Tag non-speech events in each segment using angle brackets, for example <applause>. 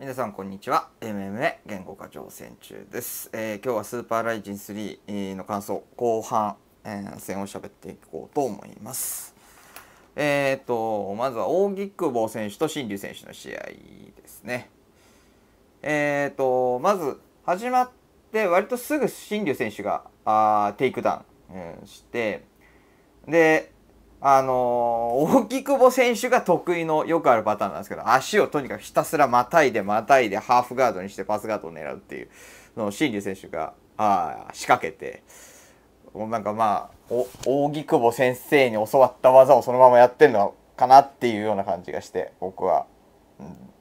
皆さんこんにちは MMA 言語化挑戦中です、えー、今日はスーパーライジン3の感想後半、えー、戦を喋っていこうと思いますえっ、ー、とまずは大木久保選手と新竜選手の試合ですねえっ、ー、とまず始まって割とすぐ新竜選手があテイクダウン、うん、してであの大木久保選手が得意のよくあるパターンなんですけど、足をとにかくひたすらまたいでまたいでハーフガードにしてパスガードを狙うっていうのを新竜選手があ仕掛けて、なんかまあ、大木久保先生に教わった技をそのままやってるのかなっていうような感じがして、僕は、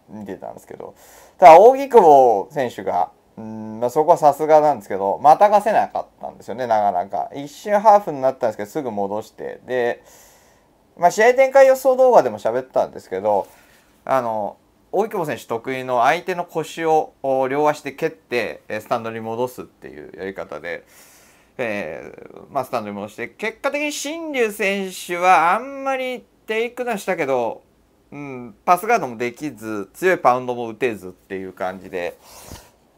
うん、見てたんですけど、ただ大木久保選手が、うんまあ、そこはさすがなんですけど、またがせなかったんですよね、なかなか。一瞬ハーフになったんですけど、すぐ戻して、で、まあ、試合展開予想動画でも喋ったんですけどあの大久保選手得意の相手の腰を両足で蹴ってスタンドに戻すっていうやり方で、えーまあ、スタンドに戻して結果的に新竜選手はあんまりテイクダウンしたけど、うん、パスガードもできず強いパウンドも打てずっていう感じで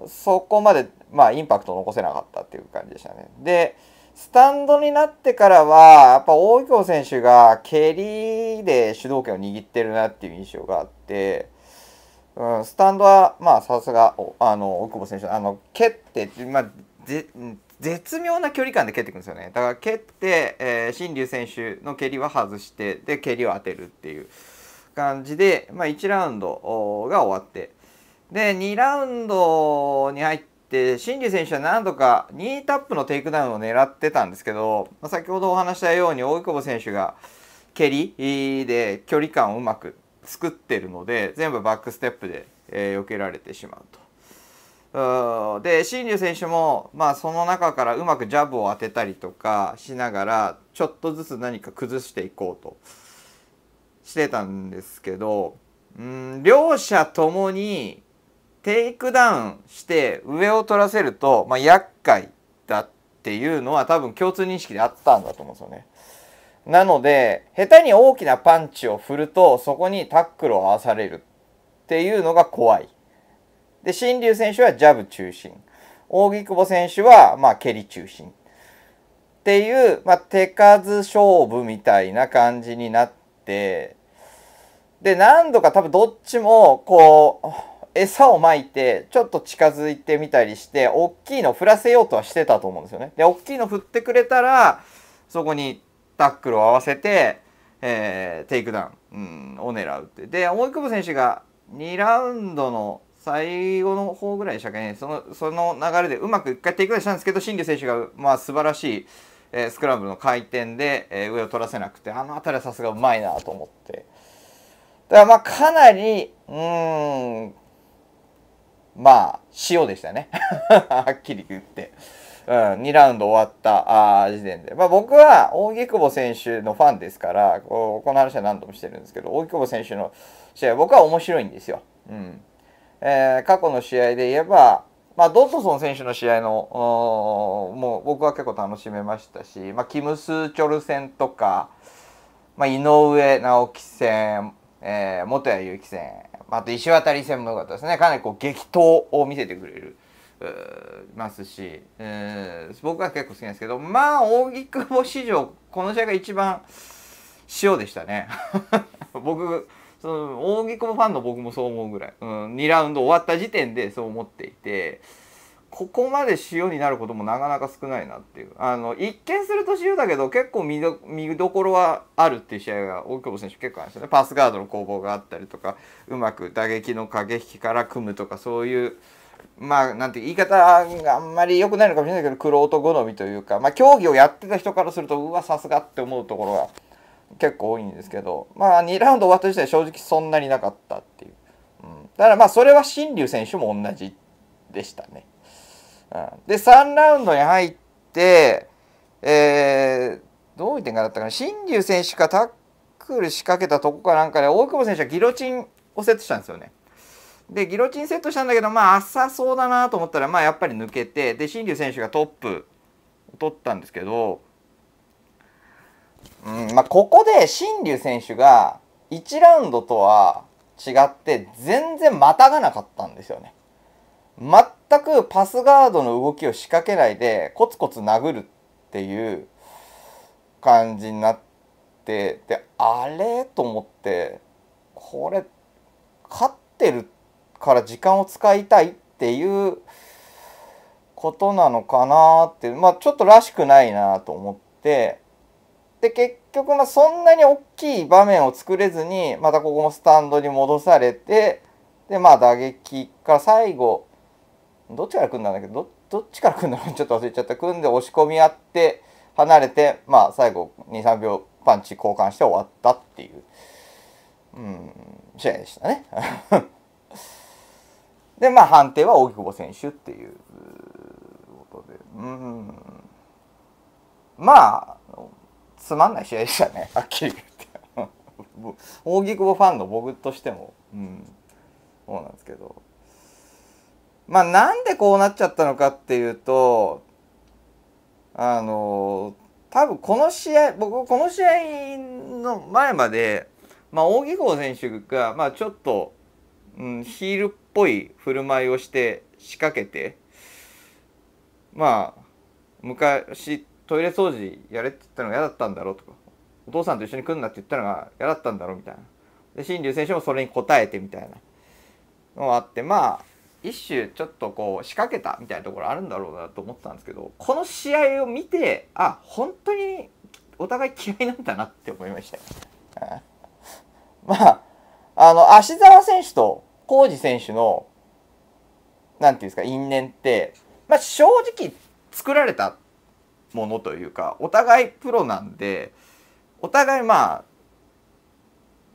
そこまで、まあ、インパクトを残せなかったっていう感じでしたね。でスタンドになってからは、やっぱ大井京選手が蹴りで主導権を握ってるなっていう印象があって、うん、スタンドは、まあ、さすが、あの、大久保選手、あの、蹴って、まあ、絶妙な距離感で蹴ってくんですよね。だから蹴って、えー、新竜選手の蹴りは外して、で、蹴りを当てるっていう感じで、まあ、1ラウンドが終わって、で、2ラウンドに入っ、新地選手は何度か2タップのテイクダウンを狙ってたんですけど、まあ、先ほどお話したように大久保選手が蹴りで距離感をうまく作ってるので全部バックステップで、えー、避けられてしまうと。うで新竜選手も、まあ、その中からうまくジャブを当てたりとかしながらちょっとずつ何か崩していこうとしてたんですけどうん両者ともにテイクダウンして上を取らせると、まあ、厄介だっていうのは多分共通認識であったんだと思うんですよね。なので、下手に大きなパンチを振ると、そこにタックルを合わされるっていうのが怖い。で、新竜選手はジャブ中心。大木久保選手は、まあ、蹴り中心。っていう、まあ、手数勝負みたいな感じになって、で、何度か多分どっちも、こう、餌をまいて、ちょっと近づいてみたりして、大きいの振らせようとはしてたと思うんですよね。で、大きいの振ってくれたら、そこにタックルを合わせて、えー、テイクダウン、うん、を狙うって。で、大久保選手が2ラウンドの最後の方ぐらいでしたっけね、そのその流れでうまく1回テイクダウンしたんですけど、新竜選手が、まあ、素晴らしい、えー、スクランブルの回転で、えー、上を取らせなくて、あの辺りはさすがうまいなと思って。だからまあかなり、うん、まあ、塩でしたね。<laughs> はっきり言って。うん、2ラウンド終わったあ時点で。まあ、僕は大木久保選手のファンですからこ、この話は何度もしてるんですけど、大木久保選手の試合、僕は面白いんですよ。うんえー、過去の試合で言えば、まあ、ドットソン選手の試合のもう僕は結構楽しめましたし、まあ、キム・スチョル戦とか、まあ、井上直樹戦、えー、元谷由紀戦、あと石渡戦も良かったですねかなりこう激闘を見せてくれる。ますし、えー、僕は結構好きなんですけどまあ扇久保史上この試合が一番塩でしたね <laughs> 僕その扇久保ファンの僕もそう思うぐらい、うん、2ラウンド終わった時点でそう思っていてここまで塩になることもなかなか少ないなっていうあの一見すると塩だけど結構見ど見どころはあるっていう試合が大久保選手結構あるんですよねパスガードの攻防があったりとかうまく打撃の駆け引きから組むとかそういうまあなんて言い方があんまり良くないのかもしれないけど玄人と好みというか、まあ、競技をやってた人からするとうわさすがって思うところが結構多いんですけどまあ2ラウンド終わった時点正直そんなになかったっていう、うん、だからまあそれは新竜選手も同じでしたね。で3ラウンドに入って、えー、どういう展開だったかな新竜選手がタックル仕掛けたとこかなんかで大久保選手はギロチンをセットしたんですよね。でギロチンセットしたんだけどまあ浅そうだなと思ったらまあやっぱり抜けてで新竜選手がトップ取ったんですけど、うんまあ、ここで新竜選手が1ラウンドとは違って全然またがなかったんですよね。全くパスガードの動きを仕掛けないでコツコツ殴るっていう感じになってであれと思ってこれ勝ってるから時間を使いたいっていうことなのかなってまあちょっとらしくないなと思ってで結局まあそんなに大きい場面を作れずにまたここもスタンドに戻されてでまあ打撃から最後どっちから組んだんだけどどっちから組んだのちょっと忘れちゃった組んで押し込み合って離れてまあ最後23秒パンチ交換して終わったっていう、うん、試合でしたね。<laughs> でまあ判定は大久保選手っていうことで、うん、まあつまんない試合でしたね <laughs> はっきり言って大久保ファンの僕としても、うん、そうなんですけど。まあなんでこうなっちゃったのかっていうとあの多分この試合僕この試合の前まで、まあ、扇木郷選手が、まあ、ちょっと、うん、ヒールっぽい振る舞いをして仕掛けてまあ昔トイレ掃除やれって言ったのが嫌だったんだろうとかお父さんと一緒に来んなって言ったのが嫌だったんだろうみたいなで新竜選手もそれに応えてみたいなのがあってまあ一種ちょっとこう仕掛けたみたいなところあるんだろうなと思ってたんですけどこの試合を見てあ本当にお互い嫌いなんだなって思いました <laughs> まああの芦澤選手と浩二選手の何て言うんですか因縁って、まあ、正直作られたものというかお互いプロなんでお互いまあ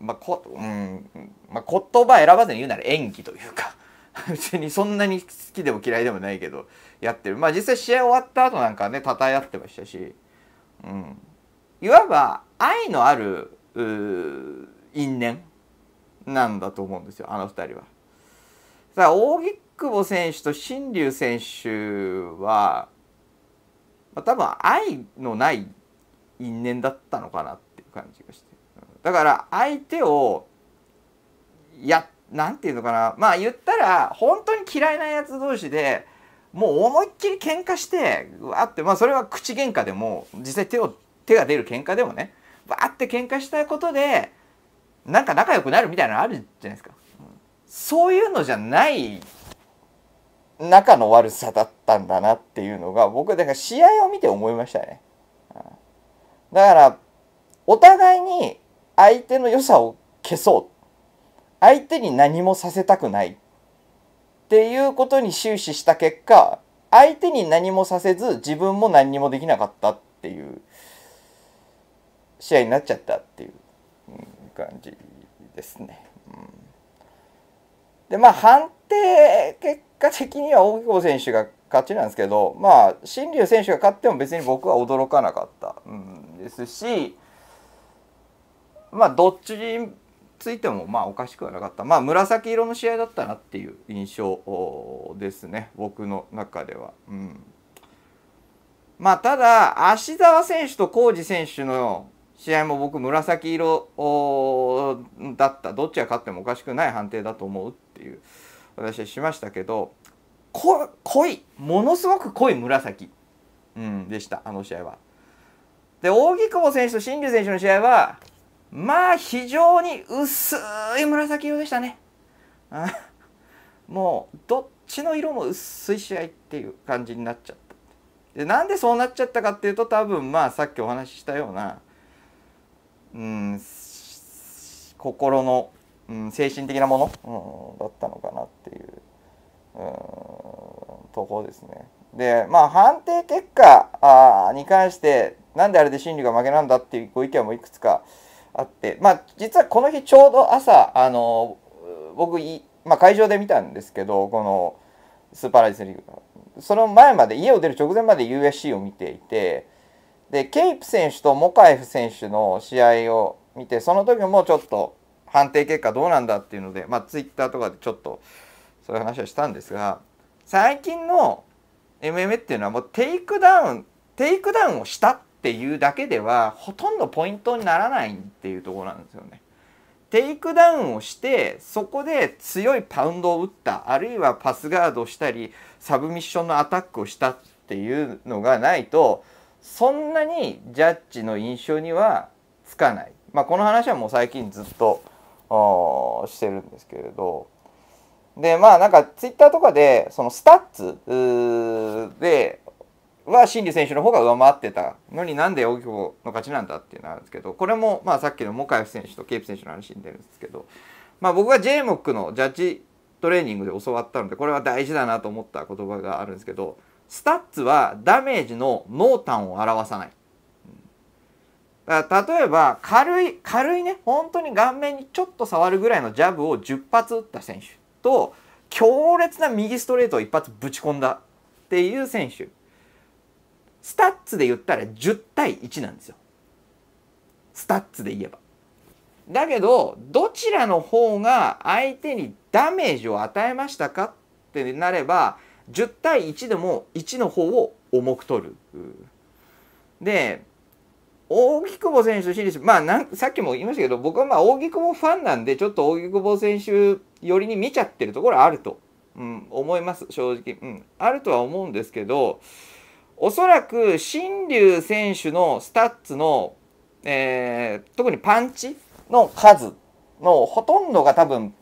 まあこうんまあ、言葉選ばずに言うなら演技というか <laughs> 別にそんなに好きでも嫌いでもないけどやってるまあ実際試合終わった後なんかねたたえ合ってましたし、うん、いわば愛のある因縁なんだと思うんですよあの2人は。さあ大木久保選手と新竜選手は、まあ、多分愛のない因縁だったのかなっていう感じがしてだから相手をやっ何て言うのかなまあ言ったら本当に嫌いなやつ同士でもう思いっきり喧嘩してわってまあそれは口喧嘩でも実際手を手が出る喧嘩でもねわって喧嘩したことでなんか仲良くなるみたいなのあるじゃないですか。そういうのじゃない仲の悪さだったんだなっていうのが僕だから試合を見て思いましたね。だからお互いに相手の良さを消そう相手に何もさせたくないっていうことに終始した結果相手に何もさせず自分も何にもできなかったっていう試合になっちゃったっていう感じですね。うん、でまあ判定結果的には大久保選手が勝ちなんですけどまあ新竜選手が勝っても別に僕は驚かなかった、うん、ですしまあどっちついてもまあおかしくはなかったまあ紫色の試合だったなっていう印象ですね僕の中では。うんまあ、ただ、芦澤選手と浩二選手の試合も僕、紫色だった、どっちが勝ってもおかしくない判定だと思うっていう、私はしましたけど、濃い、ものすごく濃い紫、うん、でした、あの試合は。で、扇久保選手と新竜選手の試合は、まあ非常に薄い紫色でしたね。もうどっちの色も薄い試合っていう感じになっちゃった。でなんでそうなっちゃったかっていうと多分まあさっきお話ししたような、うん、心の、うん、精神的なもの、うん、だったのかなっていう、うん、ところですね。でまあ判定結果あに関してなんであれで心理が負けなんだっていうご意見もいくつかあって、まあ、実はこの日ちょうど朝、あの僕まあ、会場で見たんですけどこのスーパーライズリーグその前まで家を出る直前まで USC を見ていてでケイプ選手とモカエフ選手の試合を見てその時もちょっと判定結果どうなんだっていうので、まあ、ツイッターとかでちょっとそういう話はしたんですが最近の MMA っていうのはもうテイクダウンテイクダウンをしたっていうだけではほとんどポイントにならないっていうところなんですよね。テイクダウンをしてそこで強いパウンドを打ったあるいはパスガードをしたりサブミッションのアタックをしたっていうのがないとそんなにジャッジの印象にはつかない、まあ、この話はもう最近ずっとしてるんですけれどでまあなんかツイッターとかでそのスタッツでは心理選手の方が上回ってたのになんで大久保の勝ちなんだっていうのはあるんですけどこれもまあさっきのモカエフ選手とケープ選手の話に出るんですけど、まあ、僕が j モックのジャッジトレーニングで教わったのでこれは大事だなと思った言葉があるんですけどスタッツはダメージの濃淡を表さない。だから例えば軽い軽いね本当に顔面にちょっと触るぐらいのジャブを10発打った選手と強烈な右ストレートを一発ぶち込んだっていう選手スタッツで言ったら10対1なんですよ。スタッツで言えば。だけど、どちらの方が相手にダメージを与えましたかってなれば、10対1でも1の方を重く取る。で、大木久保選手とシリーまあなん、さっきも言いましたけど、僕はまあ大木久保ファンなんで、ちょっと大木久保選手寄りに見ちゃってるところあると、うん、思います、正直、うん。あるとは思うんですけど、おそらく新竜選手のスタッツの、えー、特にパンチの数のほとんどが多分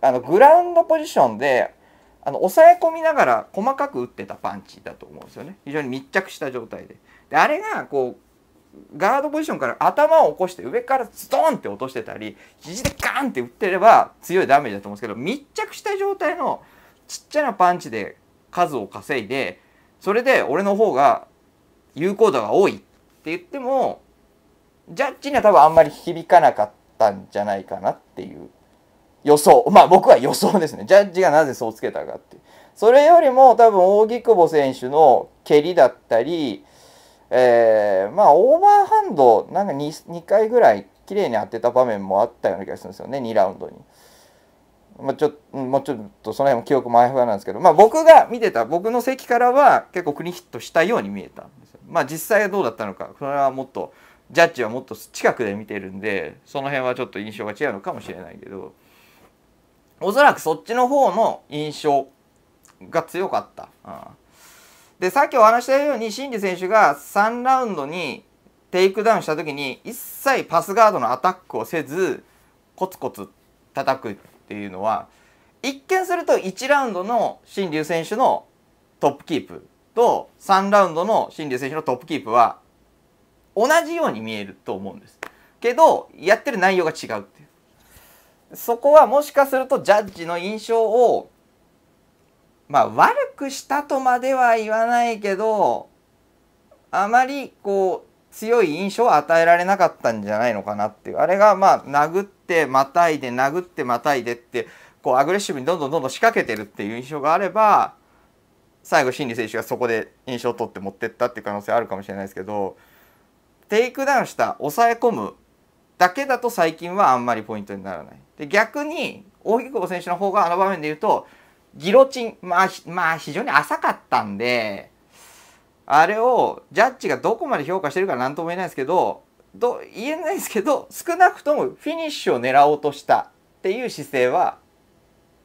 あのグラウンドポジションであの抑え込みながら細かく打ってたパンチだと思うんですよね非常に密着した状態で。であれがこうガードポジションから頭を起こして上からズドンって落としてたり肘でガーンって打ってれば強いダメージだと思うんですけど密着した状態のちっちゃなパンチで数を稼いでそれで俺の方が有効度が多いって言ってもジャッジには多分あんまり響かなかったんじゃないかなっていう予想まあ僕は予想ですねジャッジがなぜそうつけたかってそれよりも多分扇久保選手の蹴りだったりえー、まあオーバーハンドなんか 2, 2回ぐらい綺麗に当てた場面もあったような気がするんですよね2ラウンドに。まあ、ちょもうちょっとその辺も記憶もあやふやなんですけど、まあ、僕が見てた僕の席からは結構国ヒットしたように見えたんですよ。まあ、実際はどうだったのかそれはもっとジャッジはもっと近くで見てるんでその辺はちょっと印象が違うのかもしれないけどおそらくそっちの方の印象が強かった。うん、でさっきお話したように心理選手が3ラウンドにテイクダウンした時に一切パスガードのアタックをせずコツコツ叩くっていうのは一見すると1ラウンドの新竜選手のトップキープと3ラウンドの新竜選手のトップキープは同じように見えると思うんですけどやってる内容が違うっていうそこはもしかするとジャッジの印象をまあ悪くしたとまでは言わないけどあまりこう強い印象を与えられなかったんじゃないのかなっていう。あれがまあ殴ってまたいで殴ってまたいでってこうアグレッシブにどんどんどんどん仕掛けてるっていう印象があれば最後心理選手がそこで印象を取って持ってったっていう可能性あるかもしれないですけどテイクダウンした抑え込むだけだと最近はあんまりポイントにならない。で逆に大木久保選手の方があの場面で言うとギロチンまあまあ非常に浅かったんで。あれをジャッジがどこまで評価してるか何とも言えないですけどど言えないですけど少なくともフィニッシュを狙おうとしたっていう姿勢は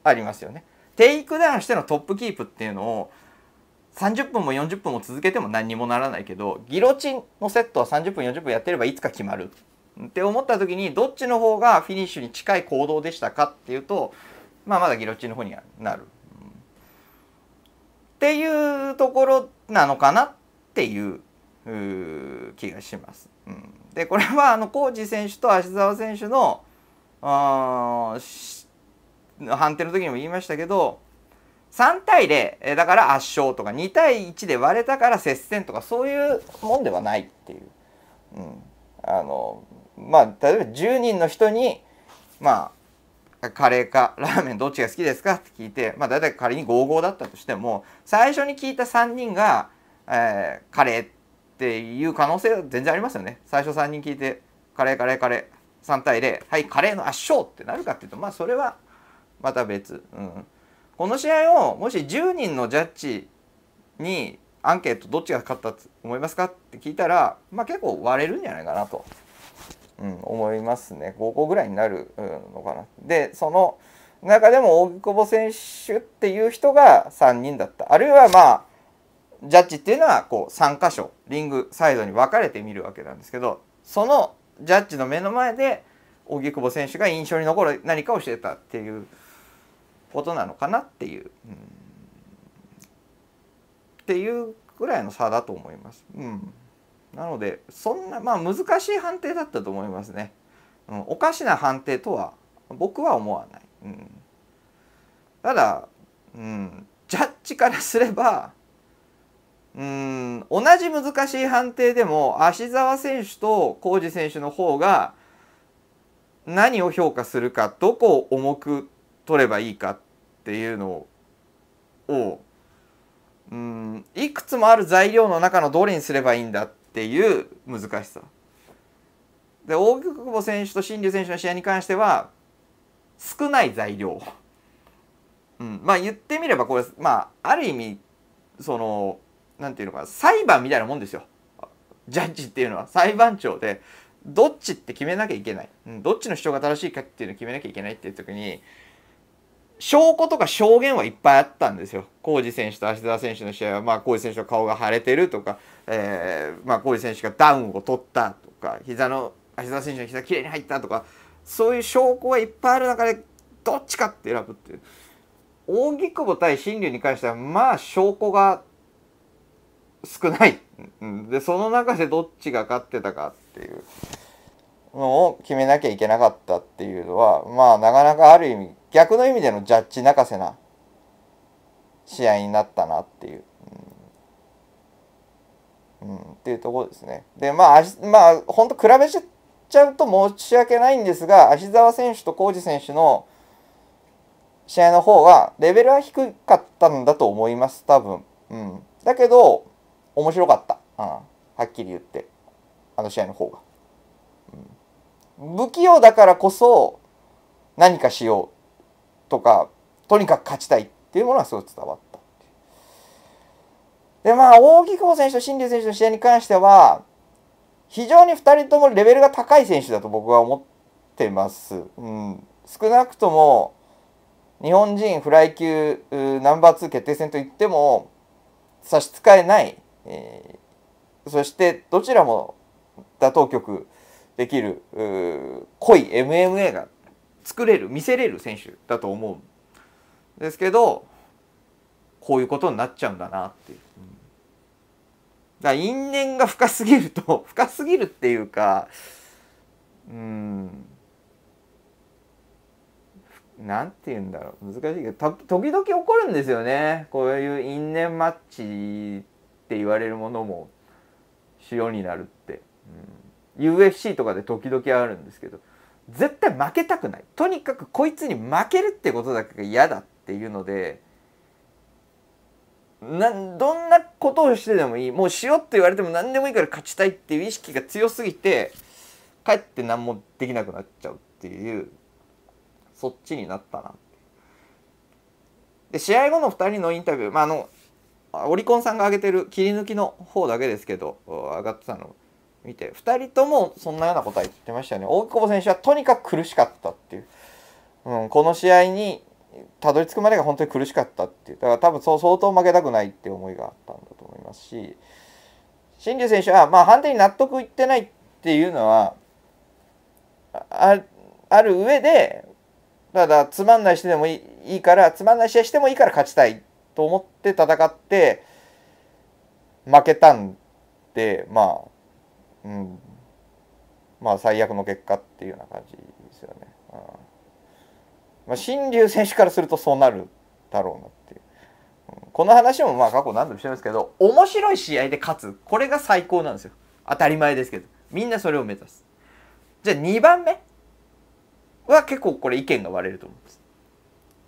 ありますよね。テイクダウンしてのトップキープっていうのを30分も40分も続けても何にもならないけどギロチンのセットは30分40分やってればいつか決まるって思った時にどっちの方がフィニッシュに近い行動でしたかっていうとまあまだギロチンの方にはなるっていうところなのかなっていう気がします。うん、でこれはあのコーチ選手と芦澤選手の判定の時にも言いましたけど3対0だから圧勝とか2対1で割れたから接戦とかそういうもんではないっていう。うん、あのまあ例えば10人の人にまあカレーか <laughs> ラーメンどっちが好きですかって聞いて、まあ、大体仮に55だったとしても最初に聞いた3人が、えー、カレーっていう可能性は全然ありますよね最初3人聞いてカレーカレーカレー3対0はいカレーの圧勝ってなるかっていうとまあそれはまた別、うん、この試合をもし10人のジャッジにアンケートどっちが勝ったと思いますかって聞いたら、まあ、結構割れるんじゃないかなと。うん、思いますね5個ぐらいになるのかな。でその中でも大久保選手っていう人が3人だったあるいはまあジャッジっていうのはこう3箇所リングサイドに分かれて見るわけなんですけどそのジャッジの目の前で荻窪保選手が印象に残る何かをしてたっていうことなのかなっていう、うっていうぐらいの差だと思います。うんなのでそんなまあ難しい判定だったと思いますね、うん、おかしな判定とは僕は思わない、うん、ただ、うん、ジャッジからすればうん同じ難しい判定でも芦澤選手と浩二選手の方が何を評価するかどこを重く取ればいいかっていうのをうんいくつもある材料の中のどれにすればいいんだっっていう難しさ。で大久保選手と新竜選手の試合に関しては少ない材料、うん、まあ言ってみればこれまあある意味その何て言うのか裁判みたいなもんですよジャッジっていうのは裁判長でどっちって決めなきゃいけない、うん、どっちの主張が正しいかっていうのを決めなきゃいけないっていう時に証拠とか証言はいっぱいあったんですよ。浩二選手と芦澤選手の試合は、まあ、浩二選手の顔が腫れてるとか、えーまあ、浩二選手がダウンを取ったとか、膝の、芦澤選手の膝きれいに入ったとか、そういう証拠がいっぱいある中で、どっちかって選ぶっていう。大木久保対新竜に関しては、まあ、証拠が少ない。で、その中でどっちが勝ってたかっていうのを決めなきゃいけなかったっていうのは、まあ、なかなかある意味、逆の意味でのジャッジ泣かせな試合になったなっていう。うん、うん、っていうところですね。で、まあ、まあ、本当比べちゃうと申し訳ないんですが、芦澤選手と浩二選手の試合の方は、レベルは低かったんだと思います、多分。うん。だけど、面白かった。うん。はっきり言って。あの試合の方が。うん、不器用だからこそ、何かしようとか、とにかく勝ちたいっていうものはすごい伝わったで、まあ、大木久保選手と新竜選手の試合に関しては、非常に2人ともレベルが高い選手だと僕は思ってます。うん、少なくとも、日本人フライ級ナンバー2決定戦といっても差し支えない、えー、そしてどちらも打倒局できる濃い MMA が作れる見せれる選手だと思うんですけどこういうことになっちゃうんだなっていう。だ因縁が深すぎると <laughs> 深すぎるっていうかうんなんて言うんだろう難しいけど時々起こるんですよねこういう因縁マッチって言われるものも塩になるって、うん、UFC とかで時々あるんですけど絶対負けたくないとにかくこいつに負けるってことだけが嫌だっていうのでなどんなことをしてでもいいもうしようって言われても何でもいいから勝ちたいっていう意識が強すぎてかえって何もできなくなっちゃうっていうそっちになったなで試合後の2人のインタビューまああのオリコンさんが上げてる切り抜きの方だけですけど上がってたの見て2人ともそんなようなことは言ってましたよね大久保選手はとにかく苦しかったっていう、うん、この試合にたどり着くまでが本当に苦しかったっていうだから多分そう相当負けたくないって思いがあったんだと思いますし新竜選手はまあ判定に納得いってないっていうのはあある上でただつまんない人でもいいからつまんない試合してもいいから勝ちたいと思って戦って負けたんでまあうん、まあ最悪の結果っていうような感じですよね。うん、まあ、新竜選手からするとそうなるだろうなっていう。うん、この話もまあ過去何度もしてまんですけど、面白い試合で勝つ。これが最高なんですよ。当たり前ですけど。みんなそれを目指す。じゃあ2番目は結構これ意見が割れると思うんです。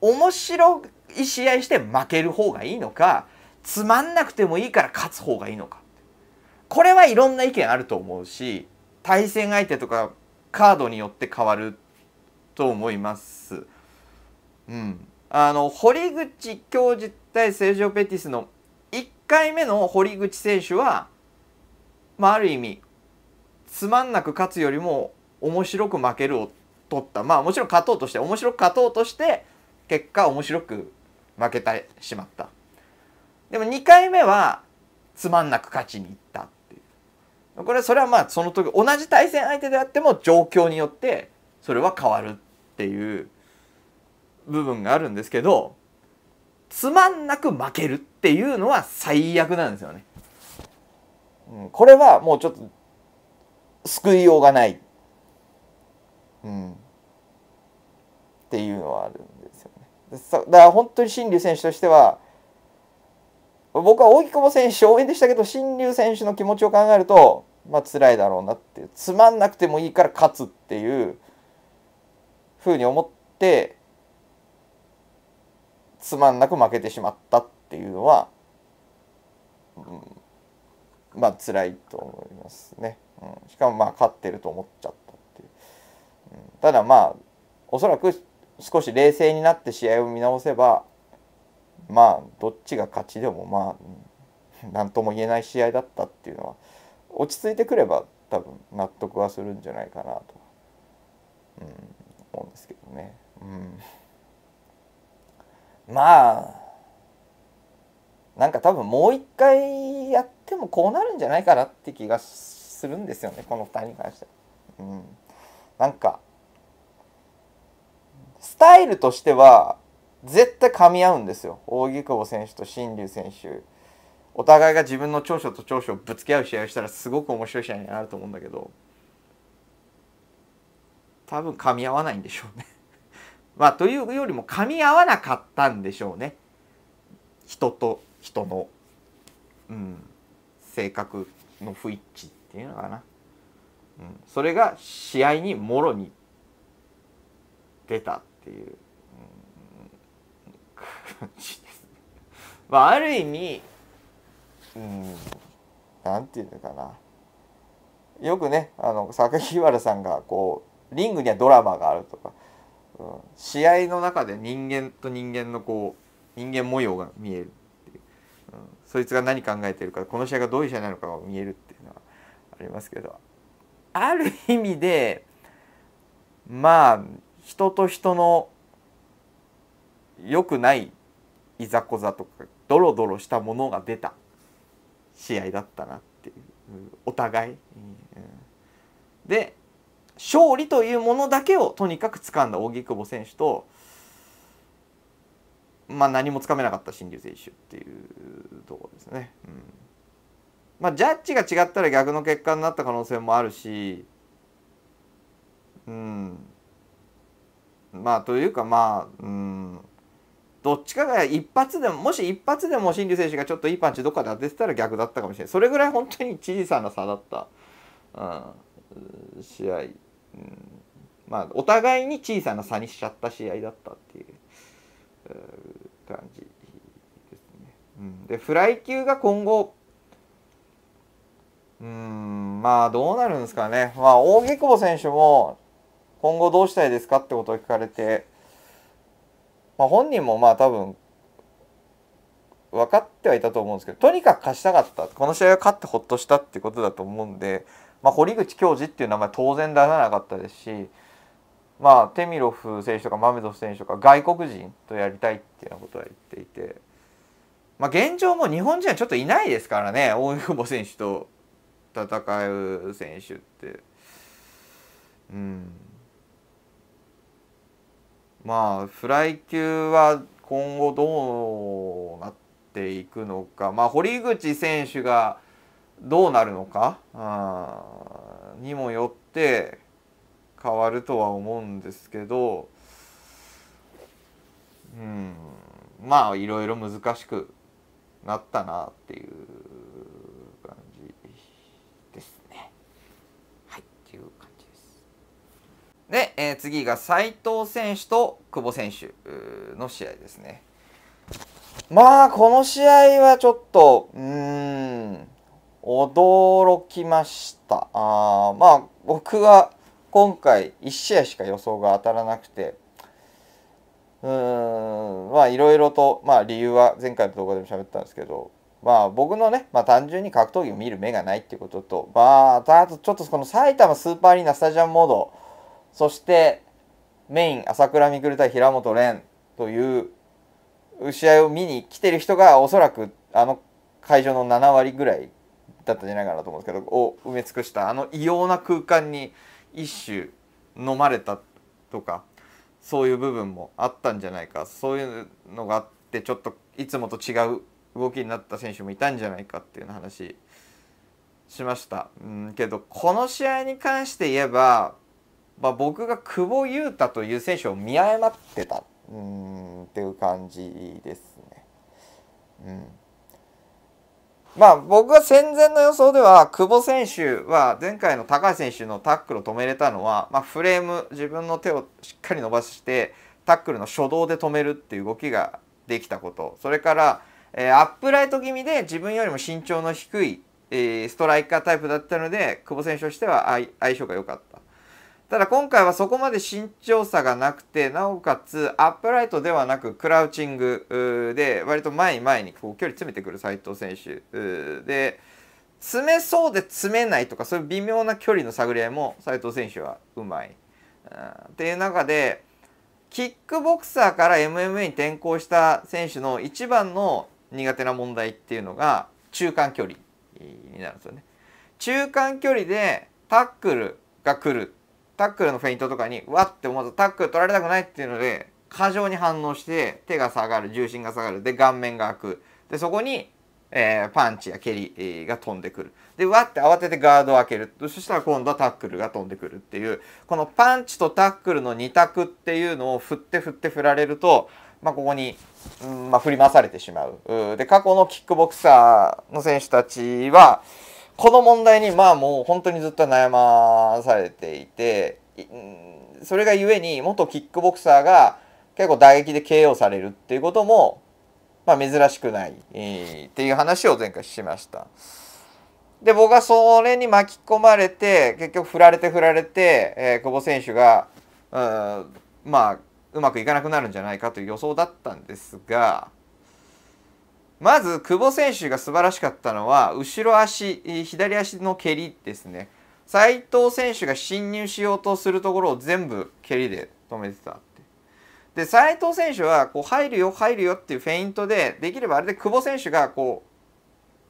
面白い試合して負ける方がいいのか、つまんなくてもいいから勝つ方がいいのか。これはいろんな意見あると思うし対戦相手とかカードによって変わると思います。うん、あの堀口教授対セルジオ・ペティスの1回目の堀口選手は、まあ、ある意味つまんなく勝つよりも面白く負けるを取ったまあもちろん勝とうとして面白く勝とうとして結果面白く負けてしまった。でも2回目はつまんなく勝ちにいったこれそれはまあその時同じ対戦相手であっても状況によってそれは変わるっていう部分があるんですけどつまんなく負けるっていうのは最悪なんですよね。うん、これはもうちょっと救いようがない、うん、っていうのはあるんですよね。だから本当に真理選手としては僕は大木久保選手応援でしたけど新竜選手の気持ちを考えるとまあ辛いだろうなってつまんなくてもいいから勝つっていうふうに思ってつまんなく負けてしまったっていうのは、うん、まあ辛いと思いますね、うん、しかもまあ勝ってると思っちゃったっていう、うん、ただまあおそらく少し冷静になって試合を見直せばまあどっちが勝ちでもまあ何 <laughs> とも言えない試合だったっていうのは落ち着いてくれば多分納得はするんじゃないかなと、うん、思うんですけどね。うん、まあなんか多分もう一回やってもこうなるんじゃないかなって気がするんですよねこの2人に関しては。うん、なんかスタイルとしては絶対噛み合うんですよ扇久保選手と新竜選手お互いが自分の長所と長所をぶつけ合う試合をしたらすごく面白い試合になると思うんだけど多分噛み合わないんでしょうね <laughs> まあというよりも噛み合わなかったんでしょうね人と人の、うん、性格の不一致っていうのかな、うん、それが試合にもろに出たっていう。まあ、ある意味うんなんていうのかなよくねあの榊原さんがこうリングにはドラマがあるとか、うん、試合の中で人間と人間のこう人間模様が見えるっていう、うん、そいつが何考えてるかこの試合がどういう試合なのかが見えるっていうのはありますけどある意味でまあ人と人の良くないいざこざとかドロドロしたものが出た試合だったなっていうお互い。で勝利というものだけをとにかく掴んだ荻窪選手と、まあ、何もつかめなかった新竜選手っていうところですね。うんまあ、ジャッジが違ったら逆の結果になった可能性もあるし、うん、まあというかまあ、うん、どっちかが一発でももし一発でも新理選手がちょっといいパンチどっかで当ててたら逆だったかもしれないそれぐらい本当に小さな差だった、うん、試合、うん、まあお互いに小さな差にしちゃった試合だったっていう感じですね。うん、でフライ級が今後うんまあどうなるんですかね、まあ、大木久保選手も今後どうしたいですかってことを聞かれてまあ、本人もまあ多分分かってはいたと思うんですけどとにかく勝ちたかったこの試合は勝ってほっとしたってことだと思うんで、まあ、堀口教授っていう名前当然出さなかったですし、まあ、テミロフ選手とかマメドフ選手とか外国人とやりたいっていうようなことは言っていて、まあ、現状も日本人はちょっといないですからね大久保選手と戦う選手って。うんまあフライ級は今後どうなっていくのか、まあ、堀口選手がどうなるのかにもよって変わるとは思うんですけど、うん、まあいろいろ難しくなったなっていうで、えー、次が斉藤選手と久保選手の試合ですね。まあ、この試合はちょっと、うん、驚きました。あまあ、僕は今回1試合しか予想が当たらなくて、うん、まあ、いろいろと、まあ、理由は前回の動画でも喋ったんですけど、まあ、僕のね、まあ、単純に格闘技を見る目がないっていうことと、まあ、あとちょっとこの埼玉スーパーアリーナスタジアムモード、そしてメイン朝倉未来対平本蓮という試合を見に来てる人がおそらくあの会場の7割ぐらいだったんじゃないかなと思うんですけどを埋め尽くしたあの異様な空間に一種飲まれたとかそういう部分もあったんじゃないかそういうのがあってちょっといつもと違う動きになった選手もいたんじゃないかっていう話しました。うん、けどこの試合に関して言えばまあ、僕が久保優太という選手を見誤ってたうんっていう感じですね。うんまあ僕は戦前の予想では久保選手は前回の高橋選手のタックルを止めれたのは、まあ、フレーム自分の手をしっかり伸ばしてタックルの初動で止めるっていう動きができたことそれから、えー、アップライト気味で自分よりも身長の低い、えー、ストライカータイプだったので久保選手としては相性が良かったただ今回はそこまで慎重さがなくて、なおかつアップライトではなくクラウチングで割と前に前にこう距離詰めてくる斉藤選手で、詰めそうで詰めないとかそういう微妙な距離の探り合いも斉藤選手はうまい。っていう中でキックボクサーから MMA に転向した選手の一番の苦手な問題っていうのが中間距離になるんですよね。中間距離でタックルが来るタックルのフェイントとかに、わって思うとタックル取られたくないっていうので、過剰に反応して、手が下がる、重心が下がる、で、顔面が開く。で、そこに、えー、パンチや蹴りが飛んでくる。で、わって慌ててガードを開ける。そしたら今度はタックルが飛んでくるっていう、このパンチとタックルの2択っていうのを振って振って振られると、まあ、ここに、うんまあ、振り回されてしまう。で、過去のキックボクサーの選手たちは、この問題にまあもう本当にずっと悩まされていてそれがゆえに元キックボクサーが結構打撃で KO されるっていうことも、まあ、珍しくない、っていう話を前回しました。で僕はそれに巻き込まれて結局振られて振られて、えー、久保選手がうんまあうまくいかなくなるんじゃないかという予想だったんですがまず久保選手が素晴らしかったのは後ろ足左足の蹴りですね斉藤選手が侵入しようとするところを全部蹴りで止めてたってで斉藤選手はこう入るよ入るよっていうフェイントでできればあれで久保選手がこう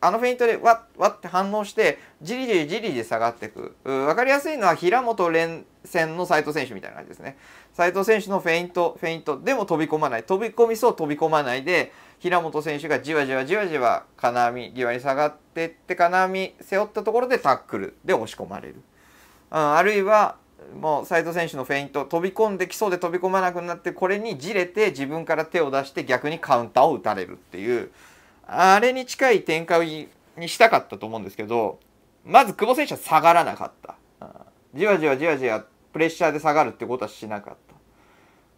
あのフェイントでわっわって反応してじりじりじりで下がっていく分かりやすいのは平本連戦の斉藤選手みたいな感じですね斉藤選手のフェイントフェイントでも飛び込まない飛び込みそう飛び込まないで平本選手がじわじわじわじわ金網際に下がってって金網背負ったところでタックルで押し込まれる、うん、あるいはもう斉藤選手のフェイント飛び込んできそうで飛び込まなくなってこれにじれて自分から手を出して逆にカウンターを打たれるっていうあれに近い展開にしたかったと思うんですけど、まず久保選手は下がらなかった。じわじわじわじわプレッシャーで下がるってことはしなかった。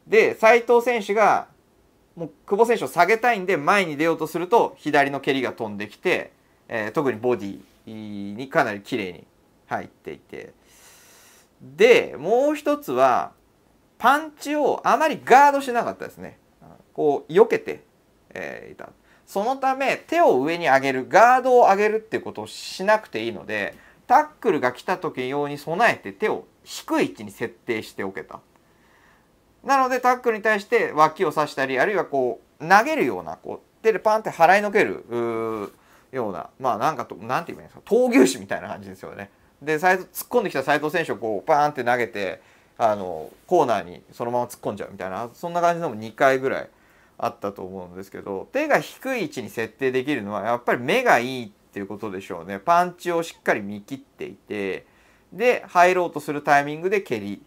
で、斉藤選手が、もう久保選手を下げたいんで前に出ようとすると左の蹴りが飛んできて、えー、特にボディにかなり綺麗に入っていて。で、もう一つは、パンチをあまりガードしなかったですね。こう、避けて、えー、いた。そのため手を上に上げるガードを上げるっていうことをしなくていいのでタックルが来た時用に備えて手を低い位置に設定しておけた。なのでタックルに対して脇を刺したりあるいはこう投げるようなこう手でパンって払いのけるようなまあなんかとなんて言えばいいんですか闘牛士みたいな感じですよね。で突っ込んできた斎藤選手をこうパンって投げてあのコーナーにそのまま突っ込んじゃうみたいなそんな感じのも2回ぐらいあったと思うんですけど手が低い位置に設定できるのはやっぱり目がいいっていうことでしょうねパンチをしっかり見切っていてで入ろうとするタイミングで蹴り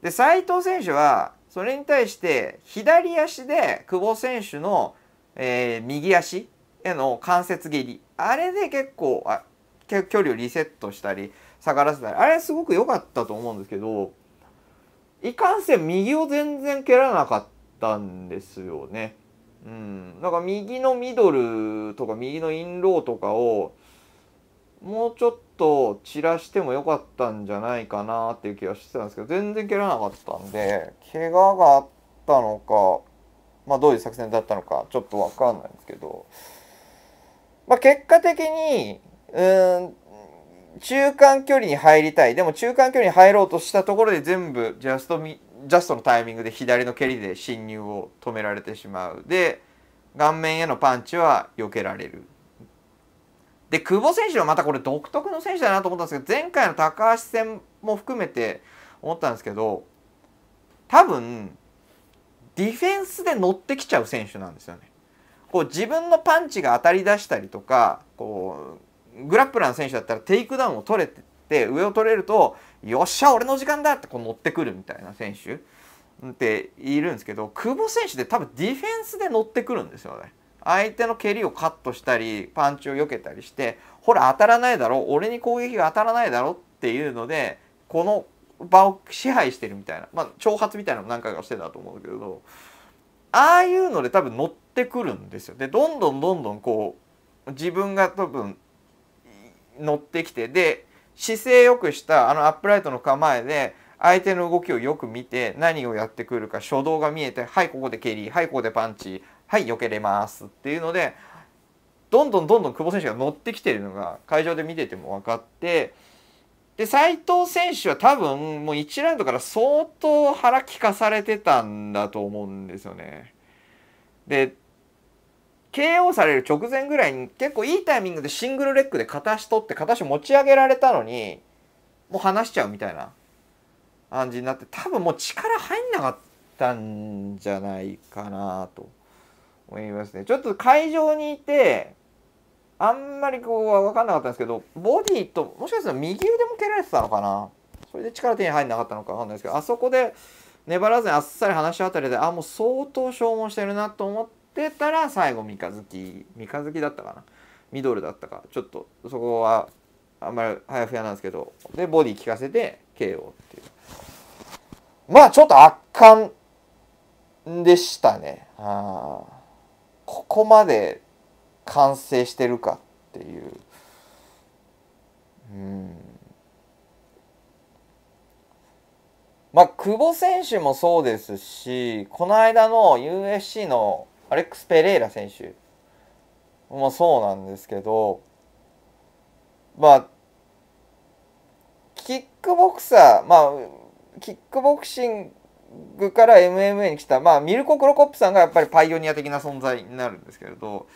で斉藤選手はそれに対して左足で久保選手の、えー、右足への関節蹴りあれで結構あ距離をリセットしたり下がらせたりあれすごく良かったと思うんですけどいかんせん右を全然蹴らなかっったんですよね。うん、なんか右のミドルとか右のインローとかをもうちょっと散らしてもよかったんじゃないかなっていう気がしてたんですけど全然蹴らなかったんで怪我があったのか、まあ、どういう作戦だったのかちょっと分かんないんですけど、まあ、結果的にうん中間距離に入りたいでも中間距離に入ろうとしたところで全部ジャストミジャストのタイミングで左の蹴りで侵入を止められてしまうで顔面へのパンチは避けられるで久保選手はまたこれ独特の選手だなと思ったんですけど前回の高橋戦も含めて思ったんですけど多分ディフェンスで乗ってきちゃう選手なんですよね。こう自分のパンチが当たり出したりとかこうグラップラーの選手だったらテイクダウンを取れてって上を取れると「よっしゃ俺の時間だ!」ってこう乗ってくるみたいな選手っているんですけど久保選手って多分ディフェンスで乗ってくるんですよね。相手の蹴りをカットしたりパンチを避けたりしてほら当たらないだろ俺に攻撃が当たらないだろっていうのでこの場を支配してるみたいな、まあ、挑発みたいなのも何回かしてたと思うけどああいうので多分乗ってくるんですよ。でどんどんどんどんこう自分が多分乗ってきてで姿勢よくしたあのアップライトの構えで相手の動きをよく見て何をやってくるか初動が見えてはいここで蹴りはいここでパンチはい避けれますっていうのでどんどんどんどん久保選手が乗ってきてるのが会場で見てても分かってで斉藤選手は多分もう1ラウンドから相当腹利かされてたんだと思うんですよね。で KO される直前ぐらいに結構いいタイミングでシングルレッグで片足取って片足持ち上げられたのにもう離しちゃうみたいな感じになって多分もう力入んなかったんじゃないかなと思いますね。ちょっと会場にいてあんまりこう分かんなかったんですけどボディともしかしたら右腕も蹴られてたのかなそれで力手に入んなかったのか分かんないですけどあそこで粘らずにあっさり話し合ったりであもう相当消耗してるなと思って。ってたら最後三日月三日月だったかなミドルだったかちょっとそこはあんまり早ふやなんですけどでボディ効かせて KO っていうまあちょっと圧巻でしたねあここまで完成してるかっていううんまあ久保選手もそうですしこの間の UFC のアレックス・ペレイラ選手もそうなんですけどまあキックボクサーまあキックボクシングから MMA に来た、まあ、ミルコ・クロコップさんがやっぱりパイオニア的な存在になるんですけれど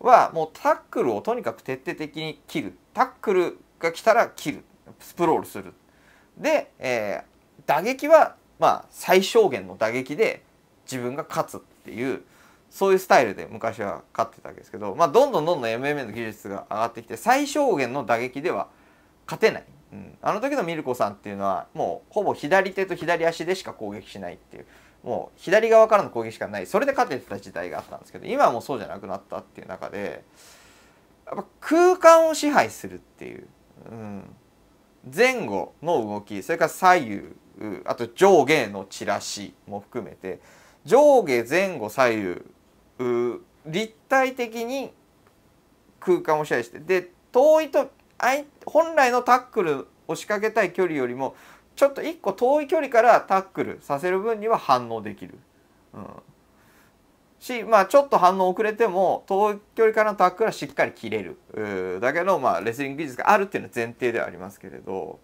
はもうタックルをとにかく徹底的に切るタックルが来たら切るスプロールするで、えー、打撃はまあ最小限の打撃で自分が勝つっていうそういうスタイルで昔は勝ってたわけですけど、まあ、どんどんどんどん MMA の技術が上がってきて最小限の打撃では勝てない、うん、あの時のミルコさんっていうのはもうほぼ左手と左足でしか攻撃しないっていうもう左側からの攻撃しかないそれで勝ててた時代があったんですけど今はもうそうじゃなくなったっていう中でやっぱ空間を支配するっていう、うん、前後の動きそれから左右あと上下のチラシも含めて上下前後左右立体的に空間を支配してで遠いと本来のタックルを仕掛けたい距離よりもちょっと一個遠い距離からタックルさせる分には反応できる。うん、しまあちょっと反応遅れても遠い距離からのタックルはしっかり切れるだけの、まあ、レスリング技術があるっていうのは前提ではありますけれど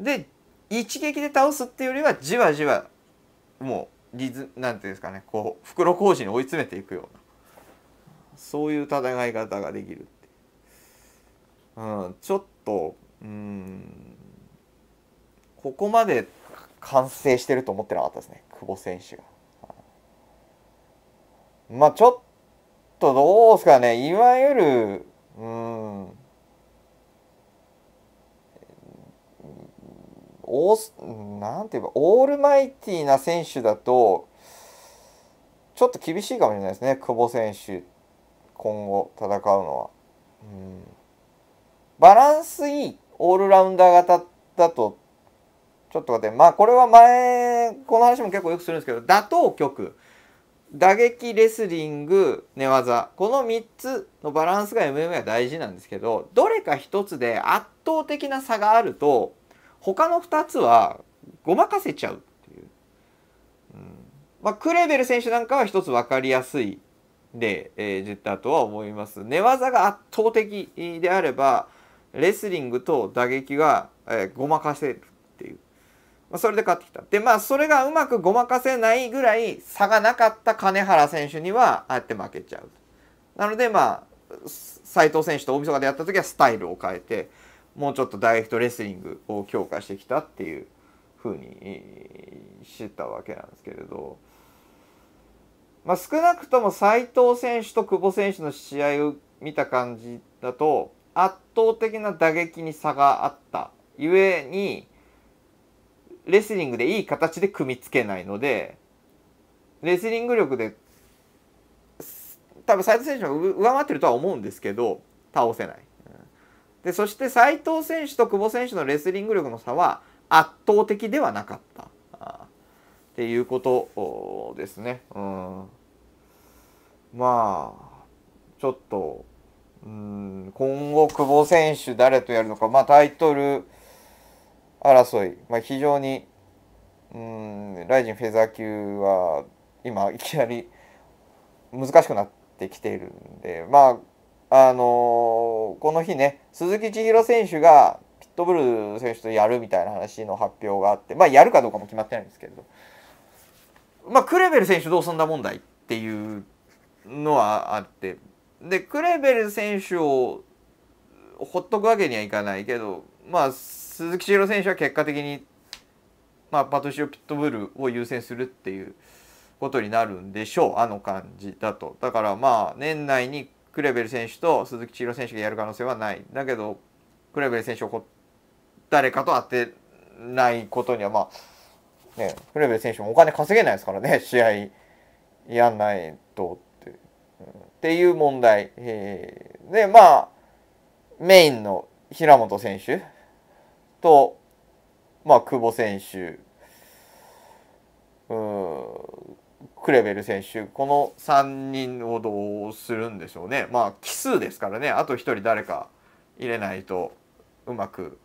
で一撃で倒すっていうよりはじわじわもうリズなんていうんですかねこう袋小路に追い詰めていくようなそういう戦い方ができるって、うん、ちょっとうんここまで完成してると思ってなかったですね久保選手が。まあちょっとどうですかねいわゆるうんオーなんて言えばオールマイティーな選手だとちょっと厳しいかもしれないですね久保選手今後戦うのは、うん、バランスいいオールラウンダー型だとちょっと待ってまあこれは前この話も結構よくするんですけど打倒局打撃レスリング寝技この3つのバランスが MMA は大事なんですけどどれか1つで圧倒的な差があると他の2つはごまかせちゃうっていう。うんまあ、クレーベル選手なんかは一つ分かりやすいで、えー、だとは思います。寝技が圧倒的であれば、レスリングと打撃が、えー、ごまかせるっていう。まあ、それで勝ってきた。で、まあ、それがうまくごまかせないぐらい差がなかった金原選手には、ああやって負けちゃう。なので、まあ、斉藤選手と大晦日でやった時はスタイルを変えて、もうちょっとダイエットレスリングを強化してきたっていうふうにしてたわけなんですけれど、まあ、少なくとも斎藤選手と久保選手の試合を見た感じだと圧倒的な打撃に差があったゆえにレスリングでいい形で組みつけないのでレスリング力で多分斎藤選手は上回ってるとは思うんですけど倒せないでそして斉藤選手と久保選手のレスリング力の差は圧倒的ではなかったっていうことですね。うん、まあちょっとうん今後久保選手誰とやるのか、まあ、タイトル争い、まあ、非常にうんライジンフェザー級は今いきなり難しくなってきているんでまああのー、この日ね鈴木千尋選手がピットブル選手とやるみたいな話の発表があってまあやるかどうかも決まってないんですけれどまあクレベル選手どうすんだ問題っていうのはあってでクレベル選手をほっとくわけにはいかないけどまあ鈴木千尋選手は結果的に、まあ、パトシオ・ピットブルを優先するっていうことになるんでしょうあの感じだと。だからまあ年内にクレベル選手と鈴木千尋選手がやる可能性はない。だけど、クレベル選手を誰かと当てないことには、まあ、ね、クレベル選手もお金稼げないですからね、<laughs> 試合やんないとって。っていう問題。えで、まあ、メインの平本選手と、まあ、久保選手、うん、クレベル選手この3人をどうするんでしょうねまあ奇数ですからねあと1人誰か入れないとうまく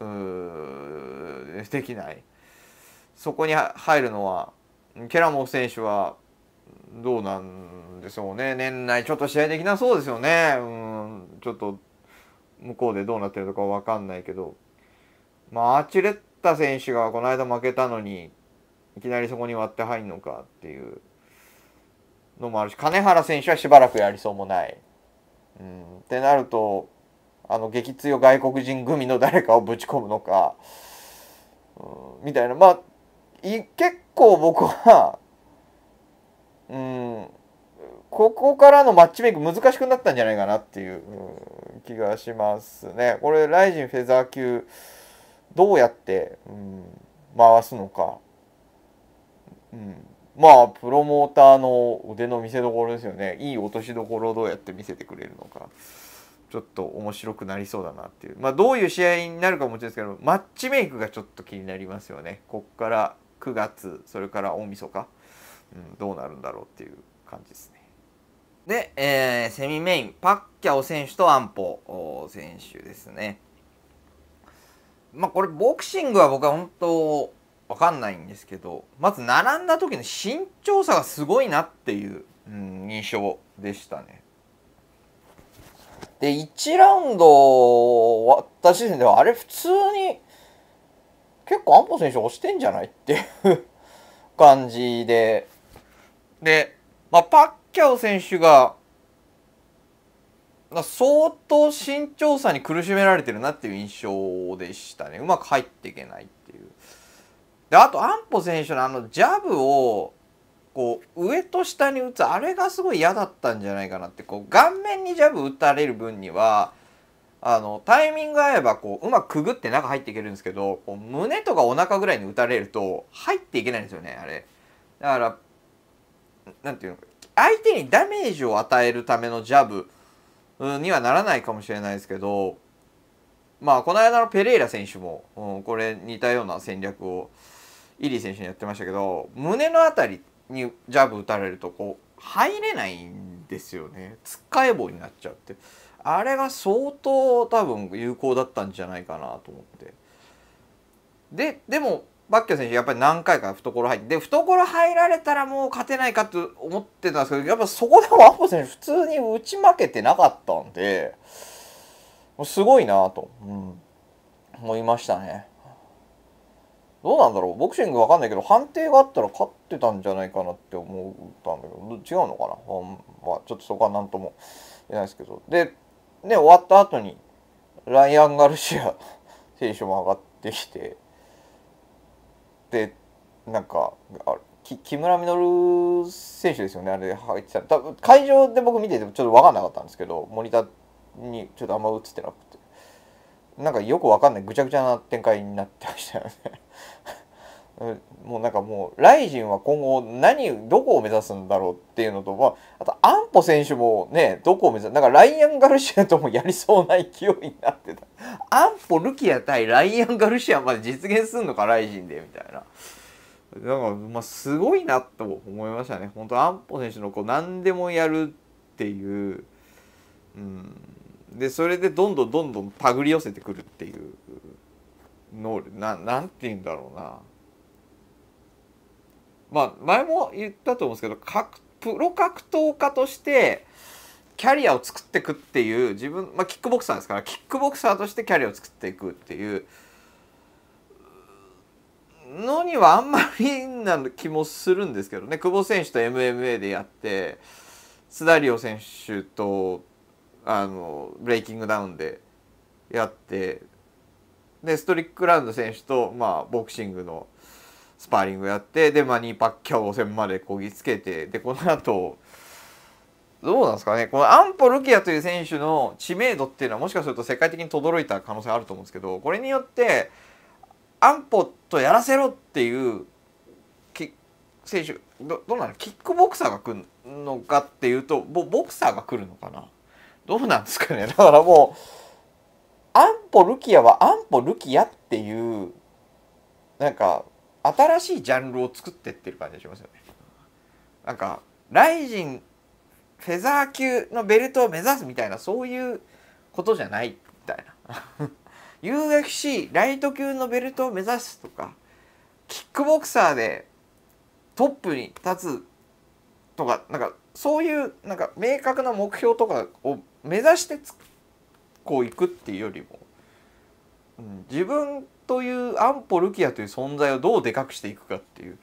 うできないそこに入るのはケラモ選手はどうなんでしょうね年内ちょっと試合できなそうですよねうんちょっと向こうでどうなってるのか分かんないけどまあアーチレッタ選手がこの間負けたのにいきなりそこに割って入るのかっていうのもあるし金原選手はしばらくやりそうもない。うん、ってなるとあの激強外国人組の誰かをぶち込むのか、うん、みたいなまあ結構僕は、うん、ここからのマッチメイク難しくなったんじゃないかなっていう、うん、気がしますね。これライジンフェザー級どうやって、うん、回すのか。うん、まあプロモーターの腕の見せ所ですよねいい落としどころをどうやって見せてくれるのかちょっと面白くなりそうだなっていうまあどういう試合になるかもちろんですけどマッチメイクがちょっと気になりますよねこっから9月それから大晦日、うん、どうなるんだろうっていう感じですねで、えー、セミメインパッキャオ選手とアンポ選手ですねまあこれボクシングは僕は本当分かんないんですけどまず並んだ時の身長差がすごいなっていう、うん、印象でしたね。で1ラウンド終わったではあれ普通に結構安保選手押してんじゃないっていう <laughs> 感じでで、まあ、パッキャオ選手が相当慎重さに苦しめられてるなっていう印象でしたねうまく入っていけないであと、アンポ選手のあのジャブをこう上と下に打つあれがすごい嫌だったんじゃないかなってこう顔面にジャブ打たれる分にはあのタイミング合えばこううまくくぐって中入っていけるんですけどこう胸とかお腹ぐらいに打たれると入っていけないんですよねあれ。だから何て言うの相手にダメージを与えるためのジャブにはならないかもしれないですけどまあこの間のペレイラ選手も、うん、これ似たような戦略を。イリー選手にやってましたけど胸の辺りにジャブ打たれるとこう入れないんですよねつっかえ棒になっちゃってあれが相当多分有効だったんじゃないかなと思ってででもバッキョ選手やっぱり何回か懐入ってで懐入られたらもう勝てないかと思ってたんですけどやっぱそこでもアッポ選手普通に打ち負けてなかったんでもうすごいなと、うん、思いましたね。どうなんだろうボクシングわかんないけど判定があったら勝ってたんじゃないかなって思ったんだけど違うのかな、まあ、ちょっとそこは何とも言えないですけどで、ね、終わった後にライアン・ガルシア選手も上がってきてでなんかあき木村稔選手ですよねあれ入ってた多分会場で僕見ててもちょっと分かんなかったんですけどモニターにちょっとあんま映ってなくて。なんかよくわかんないぐちゃぐちゃな展開になってましたよね <laughs> もうなんかもうライジンは今後何どこを目指すんだろうっていうのと、まあ、あと安保選手もねどこを目指すなんかライアン・ガルシアともやりそうな勢いになってた安保 <laughs> ルキア対ライアン・ガルシアまで実現するのかライジンでみたいな。なんかまあすごいなと思いましたね。本当安保選手のこう何でもやるっていう、うん、でそれでどんどんどんどん手繰り寄せてくるっていう能力ななんて言うんだろうなまあ前も言ったと思うんですけど格プロ格闘家としてキャリアを作っていくっていう自分、まあ、キックボクサーですからキックボクサーとしてキャリアを作っていくっていうのにはあんまりな気もするんですけどね久保選手と MMA でやって須田遼選手とあのブレイキングダウンでやってでストリックランド選手と、まあ、ボクシングのスパーリングやってで、マあ、2パッキャオ戦までこぎつけてでこの後どうなんですかねこのアンポ・ルキアという選手の知名度っていうのはもしかすると世界的に轟いた可能性あると思うんですけどこれによってアンポとやらせろっていう選手どどうなのキックボクサーが来るのかっていうとボボクサーが来るのかなどうなんですかね <laughs> だからもう安保ルキアは安保ルキアっていうなんか新しいジャンルを作ってってる感じがしますよね。なんかライジンフェザー級のベルトを目指すみたいなそういうことじゃないみたいな UFC <laughs> ライト級のベルトを目指すとかキックボクサーでトップに立つとかなんかそういうなんか明確な目標とかを目指してこういくっていうよりも、うん、自分という安保ルキアという存在をどうでかくしていくかっていう、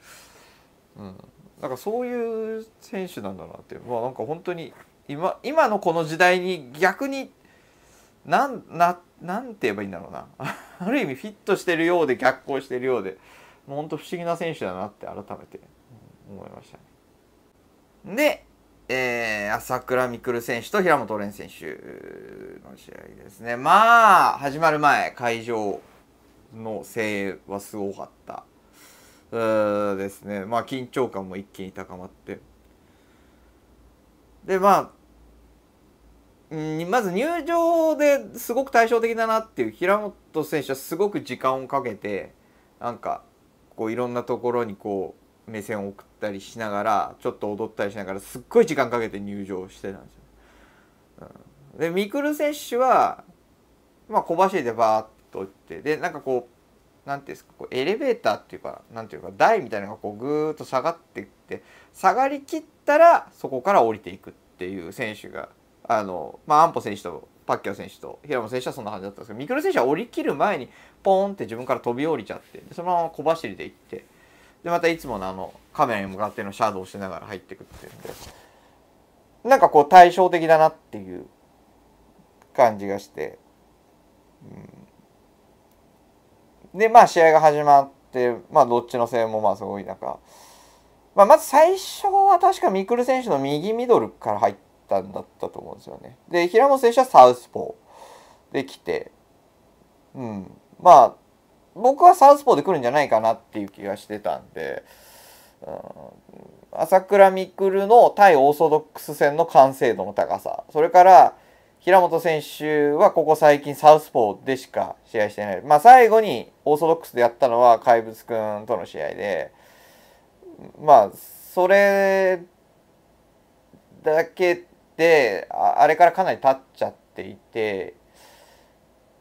うん、なんかそういう選手なんだなってまあなんか本当に今今のこの時代に逆になんななんて言えばいいんだろうな <laughs> ある意味フィットしてるようで逆行してるようでもう本当不思議な選手だなって改めて思いましたね。でえー、朝倉未来選手と平本蓮選手の試合ですね。まあ、始まる前、会場の声援はすごかったうですね。まあ、緊張感も一気に高まって。で、まあ、んまず入場ですごく対照的だなっていう平本選手はすごく時間をかけて、なんか、こういろんなところにこう、目線を送ったりしながらちょっと踊ったりしながらすっごい時間かけて入場してたんですよ。うん、でミクル選手は、まあ、小走りでバーッと行ってでなんかこう何ていうんですかこうエレベーターっていうか何ていうか台みたいなのがこうぐーっと下がってって下がりきったらそこから降りていくっていう選手があの、まあ、安保選手とパッキャオ選手と平野選手はそんな感じだったんですけどミクル選手は降りきる前にポーンって自分から飛び降りちゃってそのまま小走りで行って。でまたいつものあのカメラに向かってのシャドウをしながら入ってくっていうんでなんかこう対照的だなっていう感じがして、うん、でまあ試合が始まってまあどっちの線もまあすごい中、まあ、まず最初は確かミクル選手の右ミドルから入ったんだったと思うんですよねで平本選手はサウスポーできてうんまあ僕はサウスポーで来るんじゃないかなっていう気がしてたんで、うん、朝倉未来の対オーソドックス戦の完成度の高さそれから平本選手はここ最近サウスポーでしか試合してない、まあ、最後にオーソドックスでやったのは怪物くんとの試合でまあそれだけであれからかなり経っちゃっていて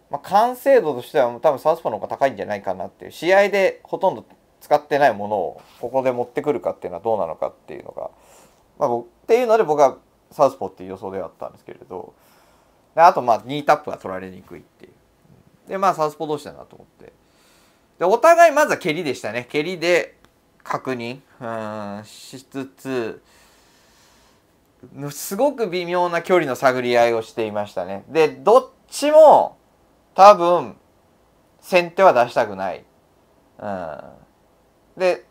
まあ、完成度としては多分サウスポーの方が高いんじゃないかなっていう試合でほとんど使ってないものをここで持ってくるかっていうのはどうなのかっていうのが、まあ僕、っていうので僕はサウスポーっていう予想ではあったんですけれどあとまあ2タップが取られにくいっていうでまあサウスポー同士だなと思ってでお互いまずは蹴りでしたね蹴りで確認うんしつつすごく微妙な距離の探り合いをしていましたねでどっちも多分先手は出したくない。うん、で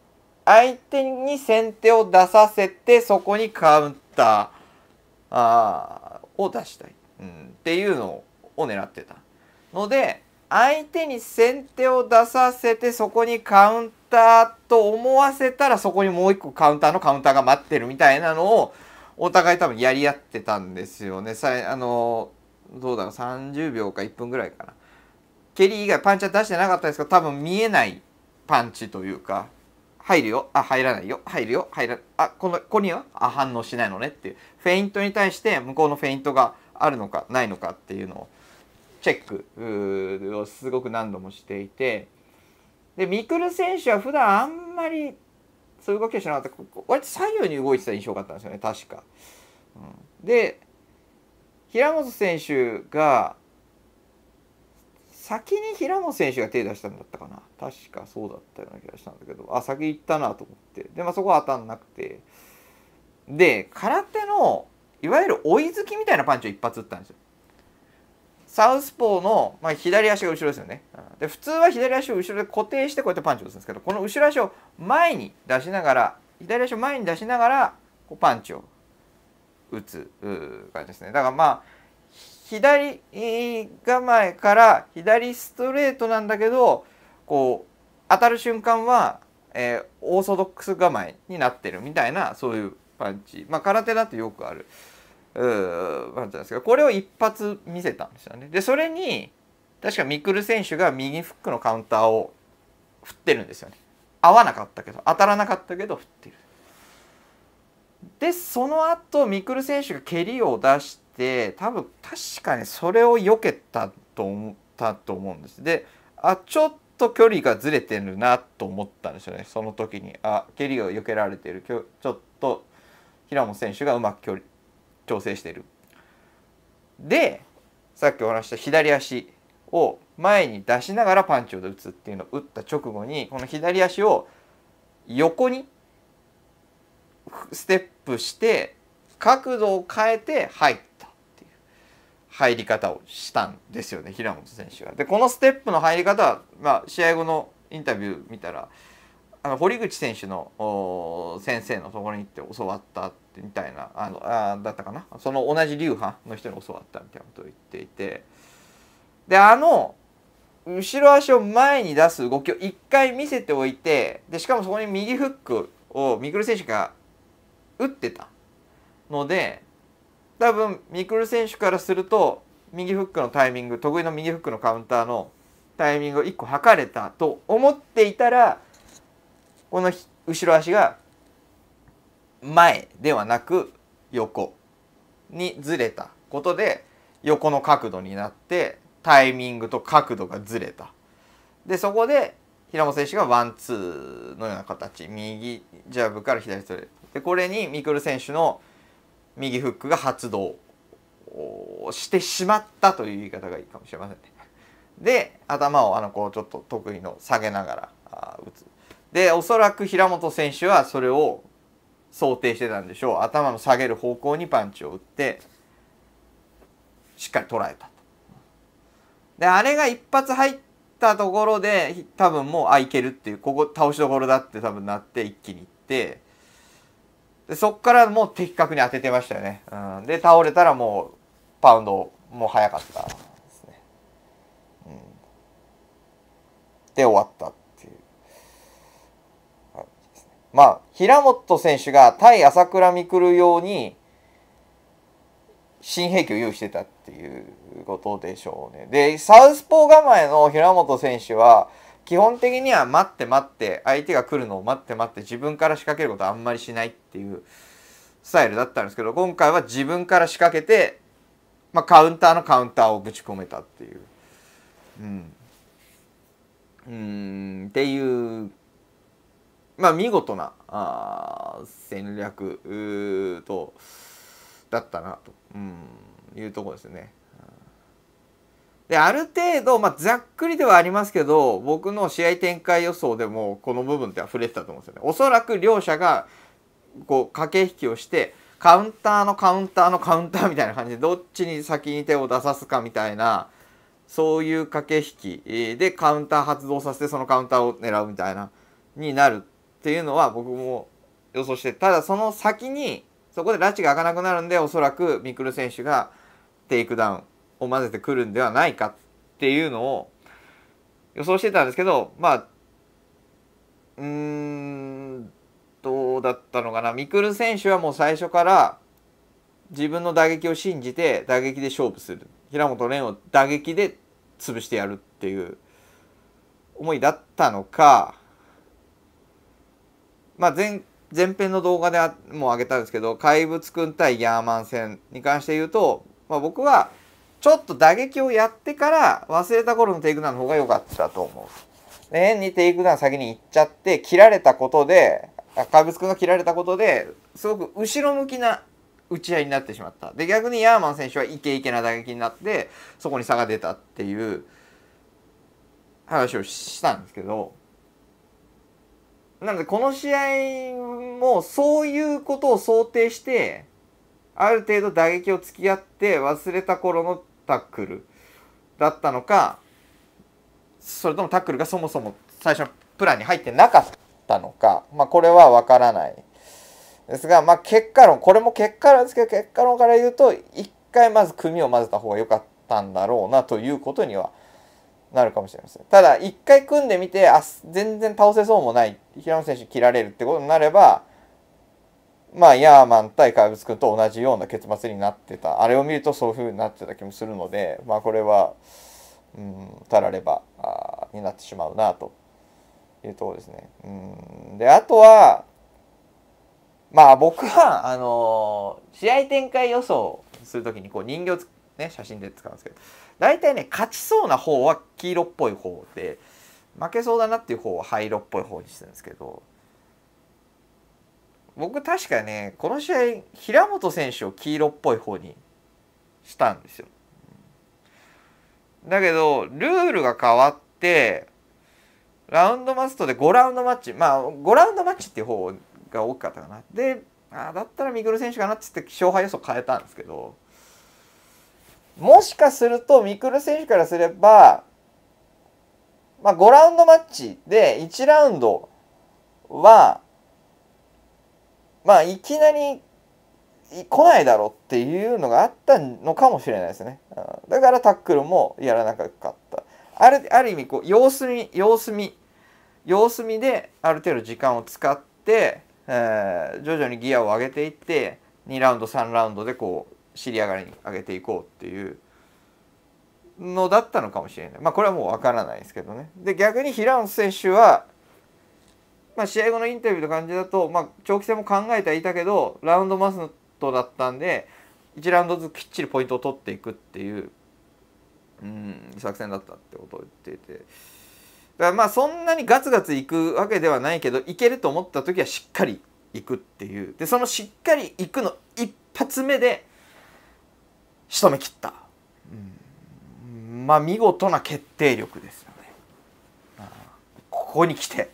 相手に先手を出させてそこにカウンターあーを出したい、うん、っていうのを狙ってたので相手に先手を出させてそこにカウンターと思わせたらそこにもう一個カウンターのカウンターが待ってるみたいなのをお互い多分やり合ってたんですよね。さあのーどうだろう30秒か1分ぐらいかな蹴り以外パンチは出してなかったですけど多分見えないパンチというか入るよあ入らないよ入るよ入らあこのこにはあ反応しないのねっていうフェイントに対して向こうのフェイントがあるのかないのかっていうのをチェックをすごく何度もしていてでミクル選手は普段あんまりそういう動きはしなかった割と左右に動いてた印象があったんですよね確か。うん、で平本選手が先に平本選手が手出したんだったかな確かそうだったような気がしたんだけどあ先行ったなと思ってでまあそこは当たんなくてで空手のいわゆる追い突きみたいなパンチを一発打ったんですよサウスポーの、まあ、左足が後ろですよねで普通は左足を後ろで固定してこうやってパンチを打つんですけどこの後ろ足を前に出しながら左足を前に出しながらこうパンチを打つ感じですねだからまあ左構えから左ストレートなんだけどこう当たる瞬間は、えー、オーソドックス構えになってるみたいなそういうパンチまあ空手だとよくあるパンチなんですけどこれを一発見せたんですよね。でそれに確かミクル選手が右フックのカウンターを振ってるんですよね。合わなかったけど当たらなかったけど振ってる。でその後ミクル選手が蹴りを出して多分確かにそれを避けたと思ったと思うんですであちょっと距離がずれてるなと思ったんですよねその時にあ蹴りを避けられてるちょっと平本選手がうまく距離調整してるでさっきお話した左足を前に出しながらパンチを打つっていうのを打った直後にこの左足を横にステッップして角度を変えて入ったっていう入り方をしたんですよね平本選手は。でこのステップの入り方は、まあ、試合後のインタビュー見たらあの堀口選手の先生のところに行って教わったみたいなあのあだったかなその同じ流派の人に教わったみたいなことを言っていてであの後ろ足を前に出す動きを1回見せておいてでしかもそこに右フックをミクル選手が打ってたので多分ミクル選手からすると右フックのタイミング得意の右フックのカウンターのタイミングを1個測れたと思っていたらこの後ろ足が前ではなく横にずれたことで横の角度になってタイミングと角度がずれた。でそこで平本選手がワンツーのような形右ジャブから左ストレートでこれにミクル選手の右フックが発動してしまったという言い方がいいかもしれませんね。で頭をあのこうちょっと得意の下げながら打つ。でおそらく平本選手はそれを想定してたんでしょう頭の下げる方向にパンチを打ってしっかり捉えたであれが一発入ったところで多分もうあいけるっていうここ倒しどころだって多分なって一気にいってでそっからもう的確に当ててましたよね、うん、で倒れたらもうパウンドもう早かったですね、うん、で終わったっていう、ね、まあ平本選手が対朝倉未来用に新兵器を用意してたっていうことでしょうねでサウスポー構えの平本選手は基本的には待って待って相手が来るのを待って待って自分から仕掛けることはあんまりしないっていうスタイルだったんですけど今回は自分から仕掛けて、まあ、カウンターのカウンターをぶち込めたっていううんうんっていうまあ見事なあ戦略とだったなと、うん、いうとこですね。で、ある程度、まあ、ざっくりではありますけど、僕の試合展開予想でも、この部分って溢れてたと思うんですよね。おそらく両者が、こう、駆け引きをして、カウンターのカウンターのカウンターみたいな感じで、どっちに先に手を出さすかみたいな、そういう駆け引きでカウンター発動させて、そのカウンターを狙うみたいな、になるっていうのは僕も予想して、ただその先に、そこで拉致が開かなくなるんで、おそらくミクル選手がテイクダウンを混ぜてくるんではないかっていうのを予想してたんですけどまあうんどうだったのかなミクル選手はもう最初から自分の打撃を信じて打撃で勝負する平本蓮を打撃で潰してやるっていう思いだったのか、まあ前、前前編の動画でも上げたんですけど怪物くん対ヤーマン戦に関して言うと、まあ、僕はちょっと打撃をやってから忘れた頃のテイクダウンの方が良かったと思う。変にテイクダウン先に行っちゃって、切られたことで、怪物君が切られたことで、すごく後ろ向きな打ち合いになってしまった。で、逆にヤーマン選手はイケイケな打撃になって、そこに差が出たっていう話をしたんですけど、なのでこの試合もそういうことを想定して、ある程度打撃を突き合って忘れた頃のタックルだったのかそれともタックルがそもそも最初のプランに入ってなかったのか、まあ、これは分からないですが、まあ、結果論これも結果論ですけど結果論から言うと一回まず組を混ぜた方が良かったんだろうなということにはなるかもしれませんただ一回組んでみてあ全然倒せそうもない平野選手切られるってことになればまあ、ヤーマン対怪物くんと同じような結末になってたあれを見るとそういう風になってた気もするので、まあ、これは、うん、たらればあになってしまうなというところですね。うん、であとはまあ僕はあのー、試合展開予想する時にこう人形ね、写真で使うんですけど大体ね勝ちそうな方は黄色っぽい方で負けそうだなっていう方は灰色っぽい方にしてるんですけど僕確かねこの試合平本選手を黄色っぽい方にしたんですよ。だけどルールが変わってラウンドマストで5ラウンドマッチまあ5ラウンドマッチっていう方が大きかったかな。であだったらミクル選手かなっつって勝敗予想変えたんですけどもしかするとミクル選手からすれば、まあ、5ラウンドマッチで1ラウンドはまあいきなり来ないだろうっていうのがあったのかもしれないですね。だからタックルもやらなかった。あるある意味こう様子見様子見様子見である程度時間を使って、えー、徐々にギアを上げていって2ラウンド3ラウンドでこう尻上がりに上げていこうっていうのだったのかもしれない。まあこれはもうわからないですけどね。で逆に平野選手はまあ、試合後のインタビューの感じだと、まあ、長期戦も考えてはいたけどラウンドマストだったんで1ラウンドずつきっちりポイントを取っていくっていう、うん、作戦だったってことを言っていて。だからまあそんなにガツガツいくわけではないけどいけると思った時はしっかりいくっていうでそのしっかりいくの一発目で仕留め切った、うん、まあ見事な決定力ですよねここに来て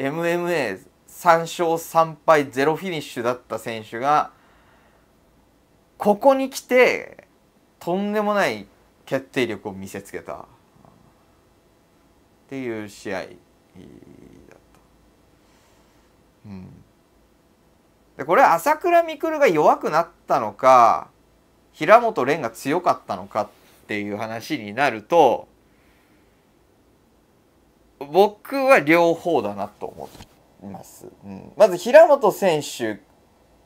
MMA3 勝3敗0フィニッシュだった選手がここに来てとんでもない決定力を見せつけたっていう試合だった。うん、でこれは朝倉未来が弱くなったのか平本蓮が強かったのかっていう話になると僕は両方だなと思います。うん、まず平本選手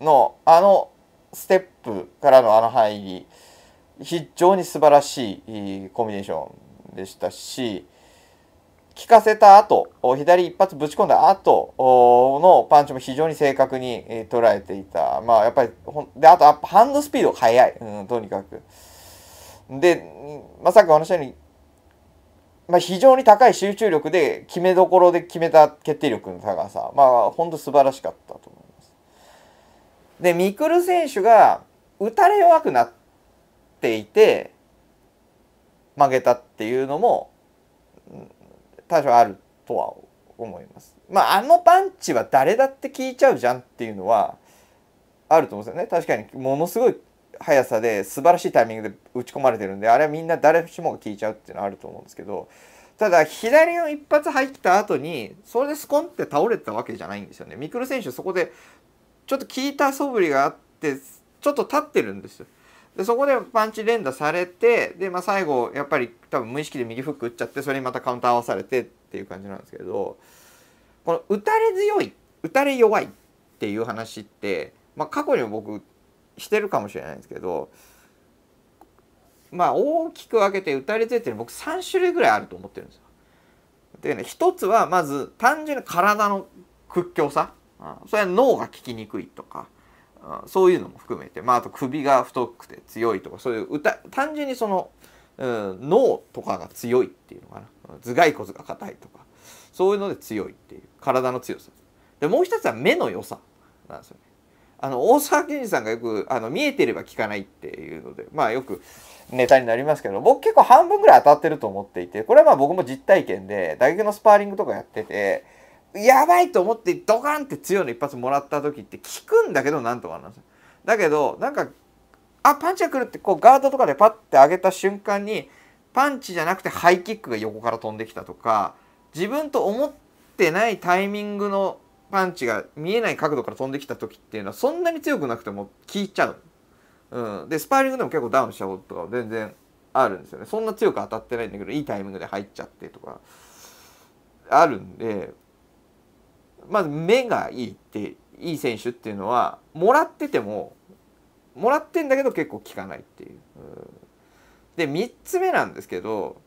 のあのステップからのあの入り非常に素晴らしいコンビネーションでしたし効かせた後左一発ぶち込んだ後のパンチも非常に正確に捉えていたまあやっぱりであとハンドスピードが速い、うん、とにかく。でまさか話しようにまあ、非常に高い集中力で決めどころで決めた決定力の高さ、まあ、本当素晴らしかったと思います。で、ミクル選手が打たれ弱くなっていて曲げたっていうのも多少あるとは思います。まあ、あのパンチは誰だって聞いちゃうじゃんっていうのはあると思うんですよね。確かにものすごい速さで素晴らしいタイミングで打ち込まれてるんであれはみんな誰しもが聞いちゃうっていうのはあると思うんですけどただ左の一発入った後にそれでスコンって倒れたわけじゃないんですよね。ミクル選手そこでちょっと効いた素振りがあってちょっと立ってるんですよ。でそこでパンチ連打されてで、まあ、最後やっぱり多分無意識で右フック打っちゃってそれにまたカウンター合わされてっていう感じなんですけどこの打たれ強い打たれ弱いっていう話って、まあ、過去にも僕してるかもしれないんですけどまあ大きく分けて打たれてって僕3種類ぐらいあると思ってるんですよ。でね一つはまず単純に体の屈強さ、うん、それは脳が効きにくいとか、うん、そういうのも含めて、まあ、あと首が太くて強いとかそういう歌単純にその、うん、脳とかが強いっていうのかな頭蓋骨が硬いとかそういうので強いっていう体の強さ。でもう一つは目の良さなんですよね。あの大沢健二さんがよくあの見えてれば聞かないっていうのでまあよくネタになりますけど僕結構半分ぐらい当たってると思っていてこれはまあ僕も実体験で打撃のスパーリングとかやっててやばいと思ってドカンって強いの一発もらった時って効くんだけどなんとかなんですよ。だけどなんかあパンチが来るってこうガードとかでパッて上げた瞬間にパンチじゃなくてハイキックが横から飛んできたとか自分と思ってないタイミングのパンチが見えない角度から飛んできた時っていうのはそんなに強くなくても効いちゃう。うん、でスパーリングでも結構ダウンしちゃうとか全然あるんですよねそんな強く当たってないんだけどいいタイミングで入っちゃってとかあるんでまず目がいいっていい選手っていうのはもらっててももらってんだけど結構効かないっていう。で3つ目なんですけど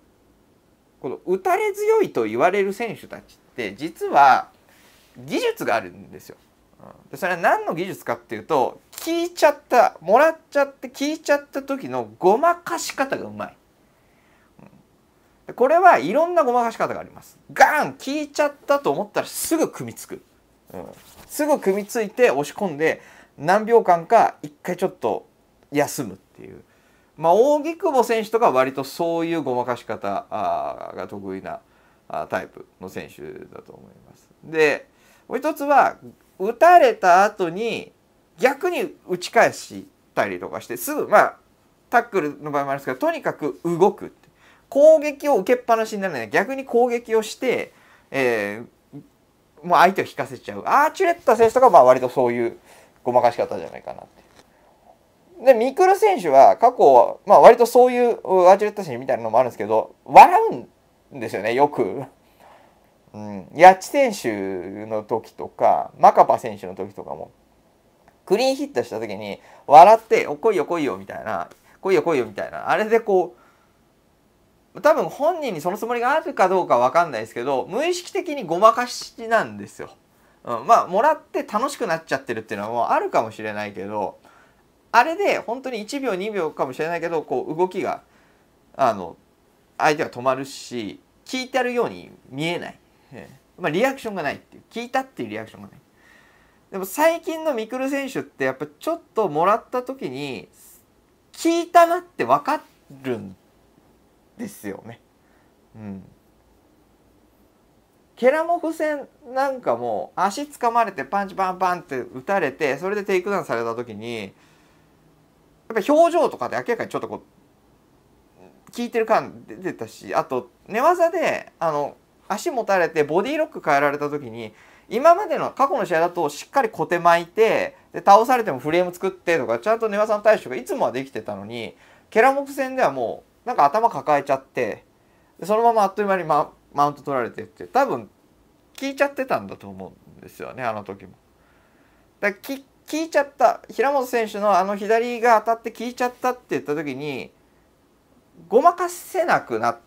この打たれ強いと言われる選手たちって実は技術があるんですよ。でそれは何の技術かっていうと聞いちゃったもらっちゃって聞いちゃった時のごまかし方がうまい。これはいろんなごまかし方があります。ガン聞いちゃったと思ったらすぐ組みつく。うん、すぐ組みついて押し込んで何秒間か一回ちょっと休むっていう。まあ、扇久保選手とか割とそういうごまかし方が得意なタイプの選手だと思います。でもう一つは打たれた後に逆に打ち返したりとかしてすぐまあタックルの場合もあるんですけどとにかく動く攻撃を受けっぱなしにならない逆に攻撃をして、えー、もう相手を引かせちゃうアーチュレッタ選手とかまあ割とそういうごまかし方じゃないかなって。で、ミクル選手は過去、まあ割とそういうアーチュレッタ選手みたいなのもあるんですけど、笑うんですよね、よく。うん、ヤッチ選手の時とかマカパ選手の時とかもクリーンヒットした時に笑って「お来いよ来いよ」みたいな「来いよ来いよ」みたいなあれでこう多分本人にそのつもりがあるかどうか分かんないですけど無意識的にごまかしなんですよ。うん、まあもらって楽しくなっちゃってるっていうのはもうあるかもしれないけどあれで本当に1秒2秒かもしれないけどこう動きがあの相手は止まるし聞いてあるように見えないえまあ、リアクションがないっていう聞いたっていうリアクションがないでも最近のミクル選手ってやっぱちょっともらった時に聞いたなって分かるんですよね。うん、ケラモフ戦なんかも足掴まれてパンチパンパンって打たれてそれでテイクダウンされた時にやっぱ表情とかで明らかにちょっとこう聞いてる感出てたしあと寝技であの足持たれてボディロック変えられた時に今までの過去の試合だとしっかり小手巻いてで倒されてもフレーム作ってとかちゃんと寝技の対処がいつもはできてたのにケラモク戦ではもうなんか頭抱えちゃってでそのままあっという間にママウント取られてって多分聞いちゃってたんだと思うんですよねあの時も。だき聞いちゃった平本選手のあの左が当たって聞いちゃったって言った時にごまかせなくなっ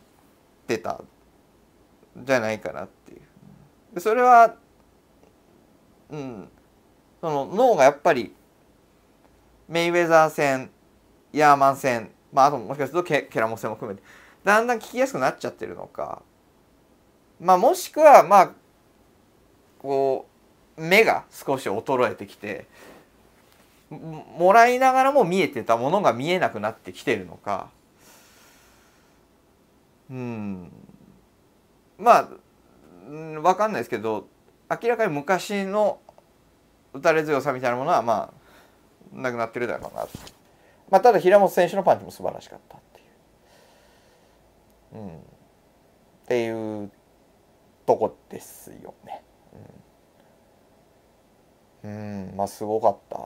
てたじゃないかなっていうそれはうんその脳がやっぱりメイウェザー戦ヤーマン戦まああともしかするとケケラモ戦も含めてだんだん聞きやすくなっちゃってるのかまあもしくはまあこう目が少し衰えてきてもらいながらも見えてたものが見えなくなってきてるのかうんまあ分かんないですけど明らかに昔の打たれ強さみたいなものはまあなくなってるだろうなと、まあ、ただ平本選手のパンチも素晴らしかったっていう、うん、っていうとこですよね。うん、うんまあすごかったで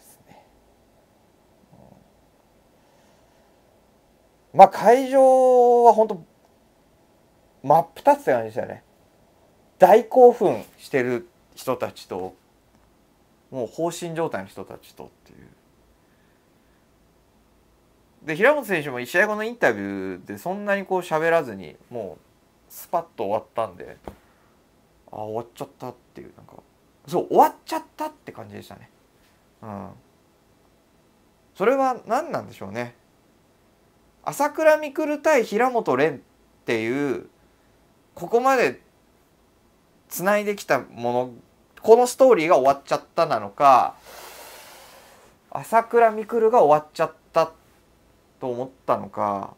すね。うん、まあ会場は本当真っ二つって感じでしたよね大興奮してる人たちともう放心状態の人たちとっていうで平本選手も試合後のインタビューでそんなにこう喋らずにもうスパッと終わったんであ終わっちゃったっていうなんかそう終わっちゃったって感じでしたねうんそれは何なんでしょうね朝倉未来対平本蓮っていうここまで繋いできたものこのストーリーが終わっちゃったなのか朝倉未来が終わっちゃったと思ったのか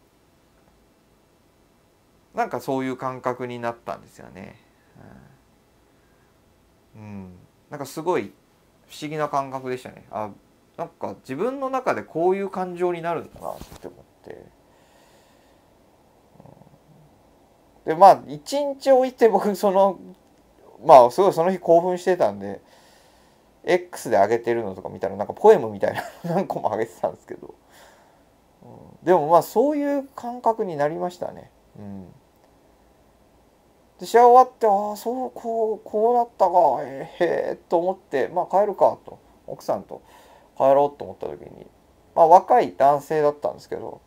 なんかそういう感覚になったんですよね。うん、うん、なんかすごい不思議な感覚でしたね。あなんか自分の中でこういう感情になるんだなって思って。でまあ一日置いて僕そのまあすごいその日興奮してたんで X で上げてるのとか見たらなんかポエムみたいな <laughs> 何個も上げてたんですけど、うん、でもまあそういう感覚になりましたね。うんで試合終わってああそうこうこうなったかへえと思ってまあ帰るかと奥さんと帰ろうと思った時に、まあ、若い男性だったんですけど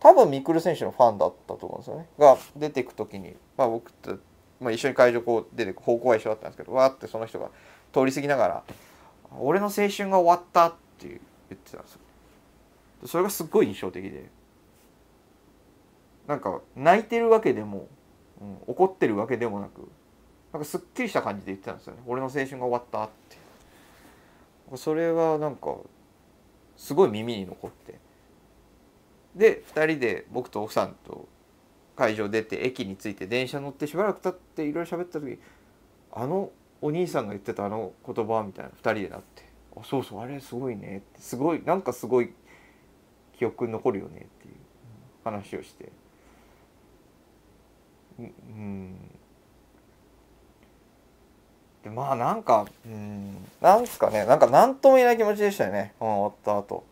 多分ミクル選手のファンだったと思うんですよねが出てく時に、まあ、僕と、まあ、一緒に会場こう出てく方向は一緒だったんですけどわーってその人が通り過ぎながら「俺の青春が終わった」って言ってたんですよ。それがすっごい印象的でなんか泣いてるわけでも、うん、怒ってるわけでもなくなんかすっきりした感じで言ってたんですよね「俺の青春が終わった」ってそれはなんかすごい耳に残って。で2人で僕と奥さんと会場出て駅に着いて電車乗ってしばらく経っていろいろ喋った時あのお兄さんが言ってたあの言葉みたいな2人でなって「あそうそうあれすごいね」ってすごいなんかすごい記憶に残るよねっていう話をしてうんでまあなんかうんなんすかねなんか何とも言えない気持ちでしたよね、うん、終わった後。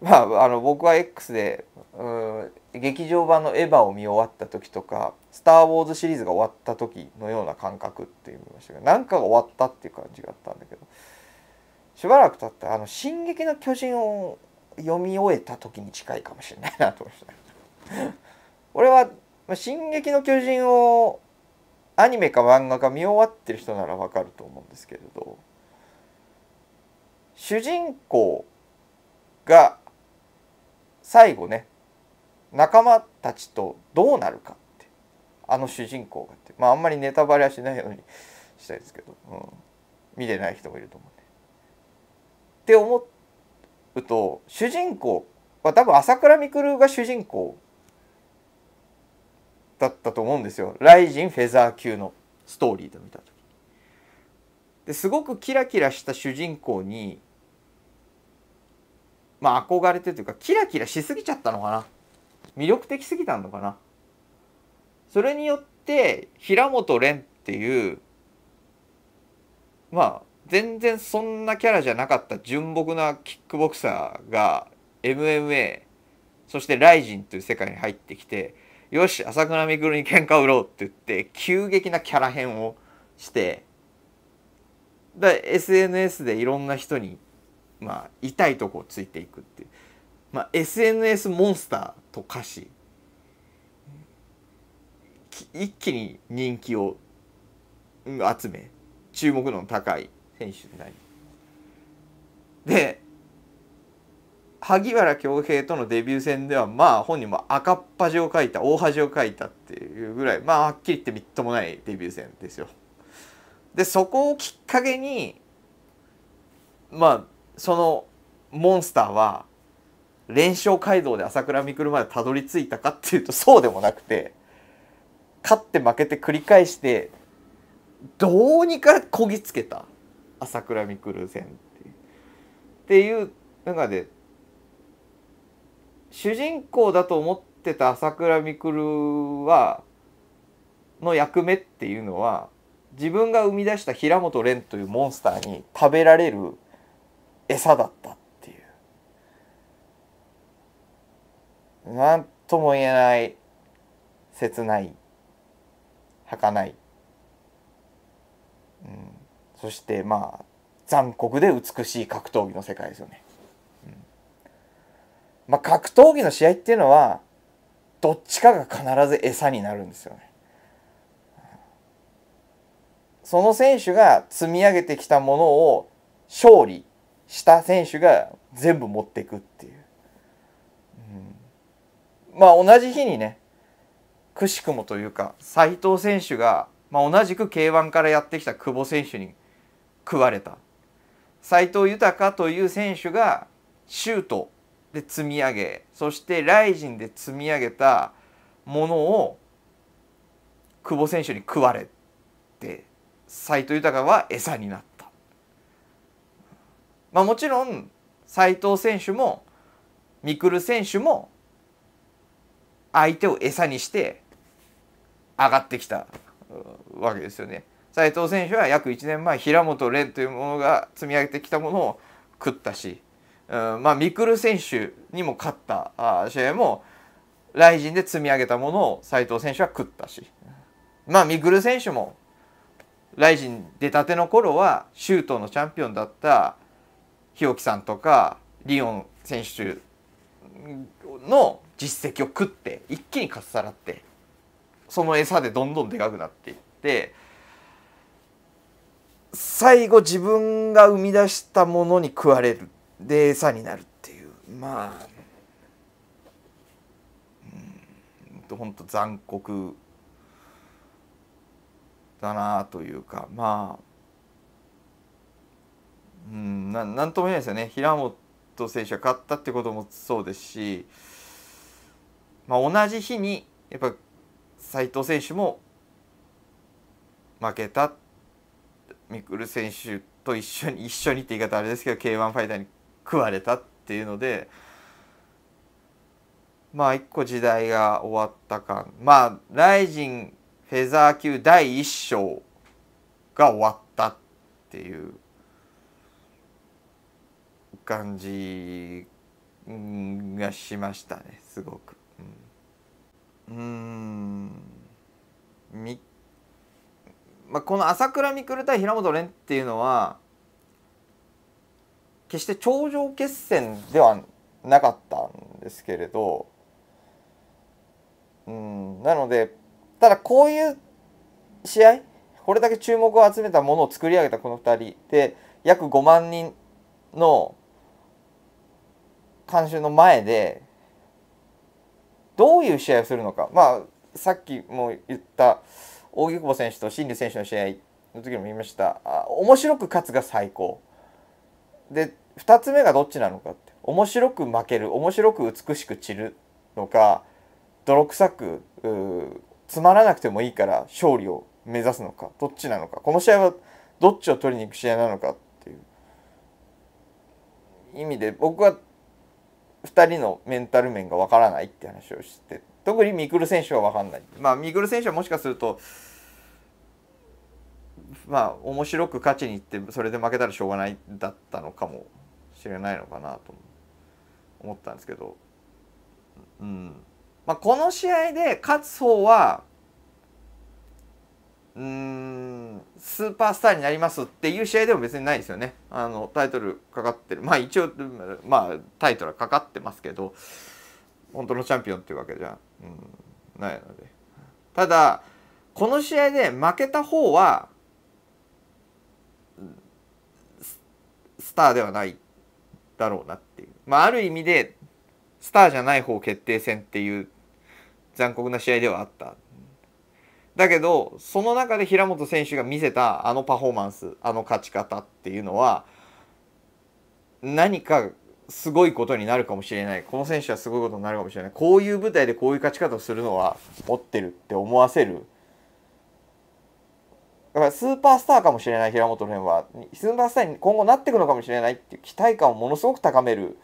まあ、あの僕は X で、うん、劇場版の「エヴァ」を見終わった時とか「スター・ウォーズ」シリーズが終わった時のような感覚って言いましたけど何かが終わったっていう感じがあったんだけどしばらく経って「あの進撃の巨人」を読み終えた時に近いかもしれないなと思いました。<laughs> 俺は「進撃の巨人」をアニメか漫画か見終わってる人ならわかると思うんですけれど主人公が最後ね仲間たちとどうなるかってあの主人公がってまああんまりネタバレはしないようにしたいですけど、うん、見てない人もいると思うね。って思うと主人公は多分朝倉未来が主人公だったと思うんですよ「ライジンフェザー級」のストーリーで見た時。ですごくキラキラした主人公にまあ憧れてというかキラキラしすぎちゃったのかな魅力的すぎたのかなそれによって平本蓮っていうまあ全然そんなキャラじゃなかった純朴なキックボクサーが MMA そしてライジンという世界に入ってきてよし朝倉未来に喧嘩売ろうって言って急激なキャラ変をして SNS でいろんな人にまあ、痛いとこをついていくっていう、まあ、SNS モンスターと歌し一気に人気を集め注目度の高い選手になりで萩原恭平とのデビュー戦ではまあ本人も赤っ恥をかいた大恥をかいたっていうぐらいまあはっきり言ってみっともないデビュー戦ですよ。でそこをきっかけにまあそのモンスターは連勝街道で朝倉未来までたどり着いたかっていうとそうでもなくて勝って負けて繰り返してどうにかこぎつけた朝倉未来戦ってっていう中で主人公だと思ってた朝倉未来はの役目っていうのは自分が生み出した平本蓮というモンスターに食べられる餌だったっていう何とも言えない切ない儚い、うん、そしてまあ残酷で美しい格闘技の世界ですよね。うん、まあ、格闘技の試合っていうのはどっちかが必ず餌になるんですよね。その選手が積み上げてきたものを勝利した選手が全部持っていくっていう、うん、まあ同じ日にねくしくもというか斎藤選手が、まあ、同じく k 1からやってきた久保選手に食われた斎藤豊という選手がシュートで積み上げそしてライジンで積み上げたものを久保選手に食われて斎藤豊は餌になった。まあ、もちろん斎藤選手もミクル選手も相手を餌にして上がってきたわけですよね。斉藤選手は約1年前平本蓮というものが積み上げてきたものを食ったし、うんまあ、ミクル選手にも勝った試合もライジンで積み上げたものを斉藤選手は食ったし、まあ、ミクル選手もライジン出たての頃はシュートのチャンピオンだった日置さんとかリオン選手の実績を食って一気にかっさらってその餌でどんどんでかくなっていって最後自分が生み出したものに食われるで餌になるっていうまあうん本当残酷だなというかまあうんななんとも言えないですよね平本選手が勝ったってこともそうですし、まあ、同じ日にやっぱ斎藤選手も負けたミクル選手と一緒に一緒にって言い方あれですけど k 1ファイターに食われたっていうのでまあ一個時代が終わった感まあライジンフェザー級第1章が終わったっていう感じがしましたねすごく。うんみ、まあ、この朝倉未来対平本蓮っていうのは決して頂上決戦ではなかったんですけれどうんなのでただこういう試合これだけ注目を集めたものを作り上げたこの2人で約5万人の監修の前でどういう試合をするのか、まあ、さっきも言った大久保選手と新竜選手の試合の時も言いましたあ面白く勝つが最高で2つ目がどっちなのかって面白く負ける面白く美しく散るのか泥臭くつまらなくてもいいから勝利を目指すのかどっちなのかこの試合はどっちを取りに行く試合なのかっていう意味で僕は2人のメンタル面がわからないって話をして特にミクル選手はわかんないまあミクル選手はもしかするとまあ面白く勝ちにいってそれで負けたらしょうがないだったのかもしれないのかなと思ったんですけど、うんまあ、この試合で勝つ方はうーんスーパースターになりますっていう試合でも別にないですよねあのタイトルかかってるまあ一応まあタイトルはかかってますけど本当のチャンピオンっていうわけじゃ、うん、ないのでただこの試合で負けた方はスターではないだろうなっていうまあある意味でスターじゃない方決定戦っていう残酷な試合ではあっただけどその中で平本選手が見せたあのパフォーマンスあの勝ち方っていうのは何かすごいことになるかもしれないこの選手はすごいことになるかもしれないこういう舞台でこういう勝ち方をするのは持ってるって思わせるだからスーパースターかもしれない平本蓮はスーパースターに今後なっていくのかもしれないっていう期待感をものすごく高める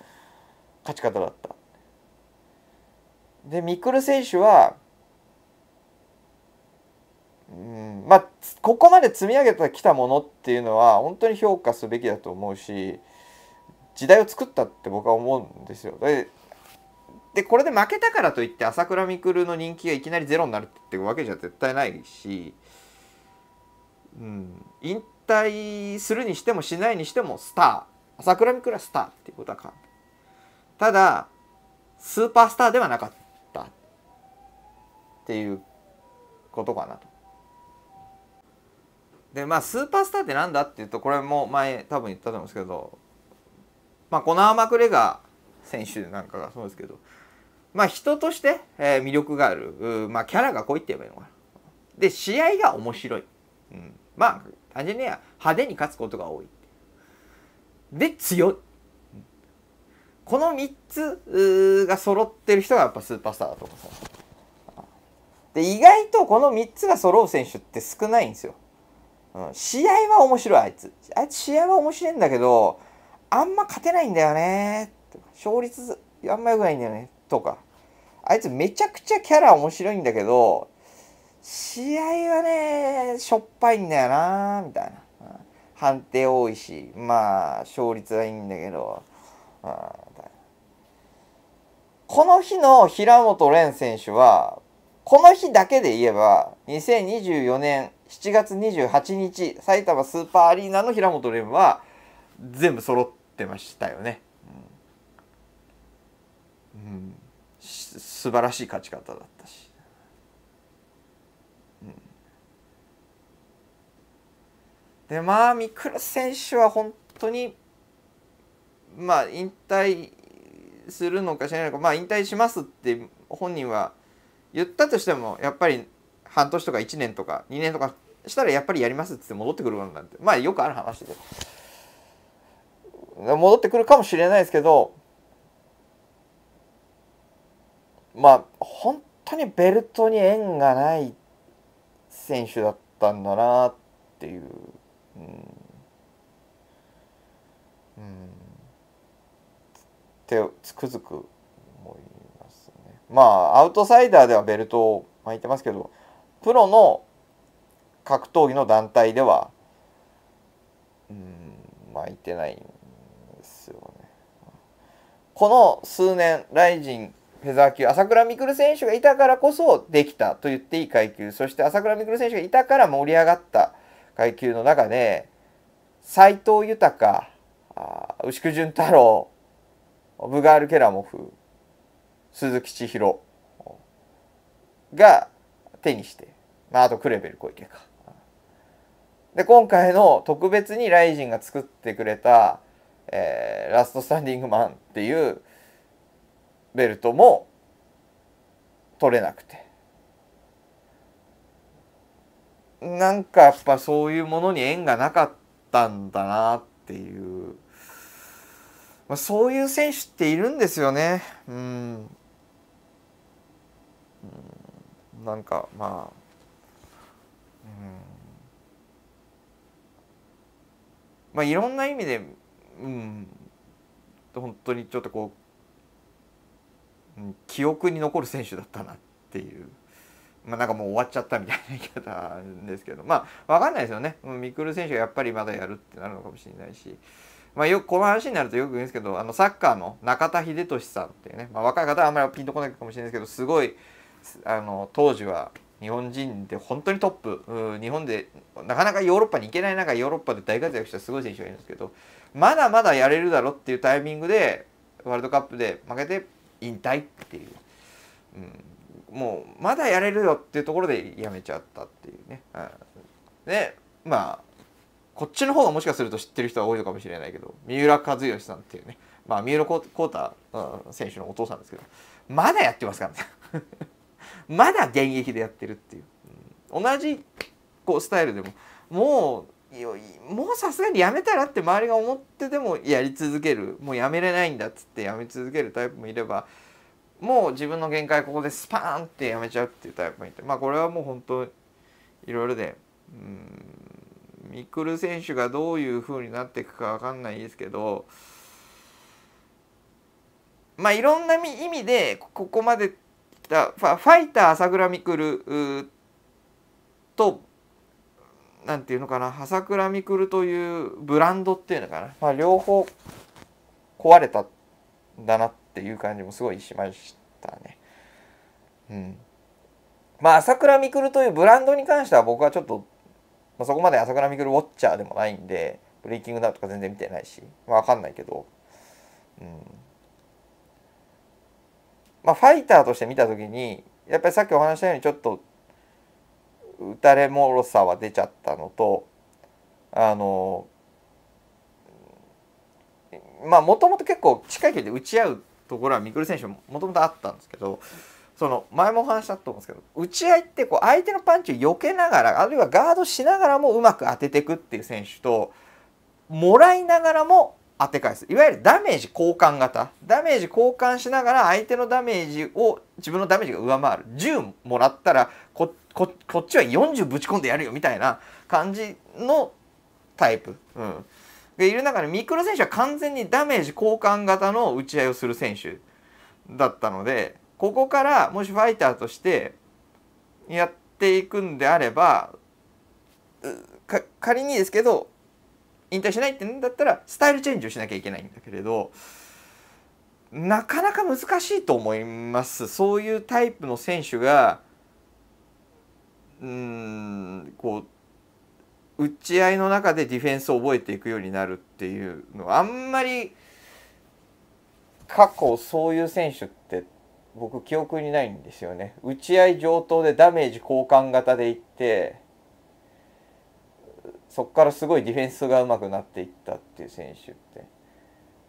勝ち方だった。でミクル選手はうんまあ、ここまで積み上げてきたものっていうのは本当に評価すべきだと思うし時代を作ったって僕は思うんですよ。ででこれで負けたからといって朝倉未来の人気がいきなりゼロになるってわけじゃ絶対ないし、うん、引退するにしてもしないにしてもスター朝倉未来はスターっていうことはからただスーパースターではなかったっていうことかなと。でまあスーパースターってなんだっていうとこれも前多分言ったと思うんですけどまあコナー・マクレガー選手なんかがそうですけどまあ人として、え魅力があるまあキャラが濃いって言えばいいのかな。で試合が面白い、うん、まあ単純には派手に勝つことが多いで強いこの3つが揃ってる人がやっぱスーパースターだと思うんですよ。で意外とこの3つが揃う選手って少ないんですよ。試合は面白いあいつあいつ試合は面白いんだけどあんま勝てないんだよね勝率あんまよくないんだよねとかあいつめちゃくちゃキャラ面白いんだけど試合はねしょっぱいんだよなみたいな、判定多いしまあ勝率はいいんだけど、うん、この日の平本蓮選手はこの日だけで言えば2024年7月28日埼玉スーパーアリーナの平本蓮は全部揃ってましたよね。うん、うん、素晴らしい勝ち方だったし。うん、でまあミクル選手は本当にまあ引退するのかしらないのかまあ引退しますって本人は言ったとしてもやっぱり半年とか1年とか2年とかしたらやっぱりやりますっつって戻ってくるものなんてまあよくある話で戻ってくるかもしれないですけどまあ本当にベルトに縁がない選手だったんだなっていう、うん、うん、ってつくづく思いますね。まあアウトサイダーではベルトを巻いてますけどプロの格闘技の団体ではうん巻いてないんですよね。この数年ライジンフェザー級朝倉未来選手がいたからこそできたと言っていい階級そして朝倉未来選手がいたから盛り上がった階級の中で斎藤豊牛久潤太郎ブガール・ケラモフ鈴木千尋が手にしてまあ、あとクレベル小池か。で、今回の特別にライジンが作ってくれた、えー、ラストスタンディングマンっていうベルトも取れなくて。なんかやっぱそういうものに縁がなかったんだなっていう、まあ、そういう選手っているんですよねうん、うん、なんかまあまあ、いろんな意味で、うん、本当にちょっとこう、うん、記憶に残る選手だったなっていう。まあ、なんかもう終わっちゃったみたいな言い方ですけど、まあ、わかんないですよね。ミクル選手がやっぱりまだやるってなるのかもしれないし、まあ、よくこの話になるとよく言うんですけど、あのサッカーの中田英寿さんっていうね、まあ、若い方はあんまりピンとこないかもしれないですけど、すごいあの当時は日本人で本当にトップ日本でなかなかヨーロッパに行けない中ヨーロッパで大活躍したすごい選手がいるんですけどまだまだやれるだろっていうタイミングでワールドカップで負けて引退っていう、うん、もうまだやれるよっていうところでやめちゃったっていうね。うん、でまあこっちの方がもしかすると知ってる人は多いのかもしれないけど三浦知良さんっていうねまあ三浦浩太選手のお父さんですけどまだやってますからねまだ現役でやってるっていう、うん、同じこうスタイルでももうもうさすがにやめたらって周りが思ってでもやり続けるもうやめれないんだっつってやめ続けるタイプもいればもう自分の限界ここでスパーンってやめちゃうっていうタイプもいてまあこれはもう本当いろいろでうんミクル選手がどういうふうになっていくか分かんないですけどまあいろんな意味でここまでたファイター朝倉未来と何て言うのかな朝倉未来というブランドっていうのかな、まあ、両方壊れたんだなっていう感じもすごいしましたね。うんまあ、朝倉未来というブランドに関しては僕はちょっと、まあ、そこまで朝倉未来ウォッチャーでもないんでブレイキングダウンとか全然見てないし、まあ、分かんないけど、うん、まあ、ファイターとして見た時にやっぱりさっきお話したようにちょっと打たれもろさは出ちゃったのとあのまあもともと結構近い距離で打ち合うところはミクル選手もともとあったんですけどその前もお話したと思うんですけど打ち合いってこう相手のパンチを避けながらあるいはガードしながらもうまく当てていくっていう選手ともらいながらも当て返すいわゆるダメージ交換型ダメージ交換しながら相手のダメージを自分のダメージが上回る10もらったらこここっちは40ぶち込んでやるよみたいな感じのタイプ、うん、でいる中でミクロ選手は完全にダメージ交換型の打ち合いをする選手だったのでここからもしファイターとしてやっていくんであれば仮にですけど引退しないってんだったらスタイルチェンジをしなきゃいけないんだけれどなかなか難しいと思いますそういうタイプの選手がうんこう打ち合いの中でディフェンスを覚えていくようになるっていうのはあんまり過去そういう選手って僕記憶にないんですよね。打ち合い上等でダメージ交換型でいってそこからすごいディフェンスが上手くなっていったっていう選手って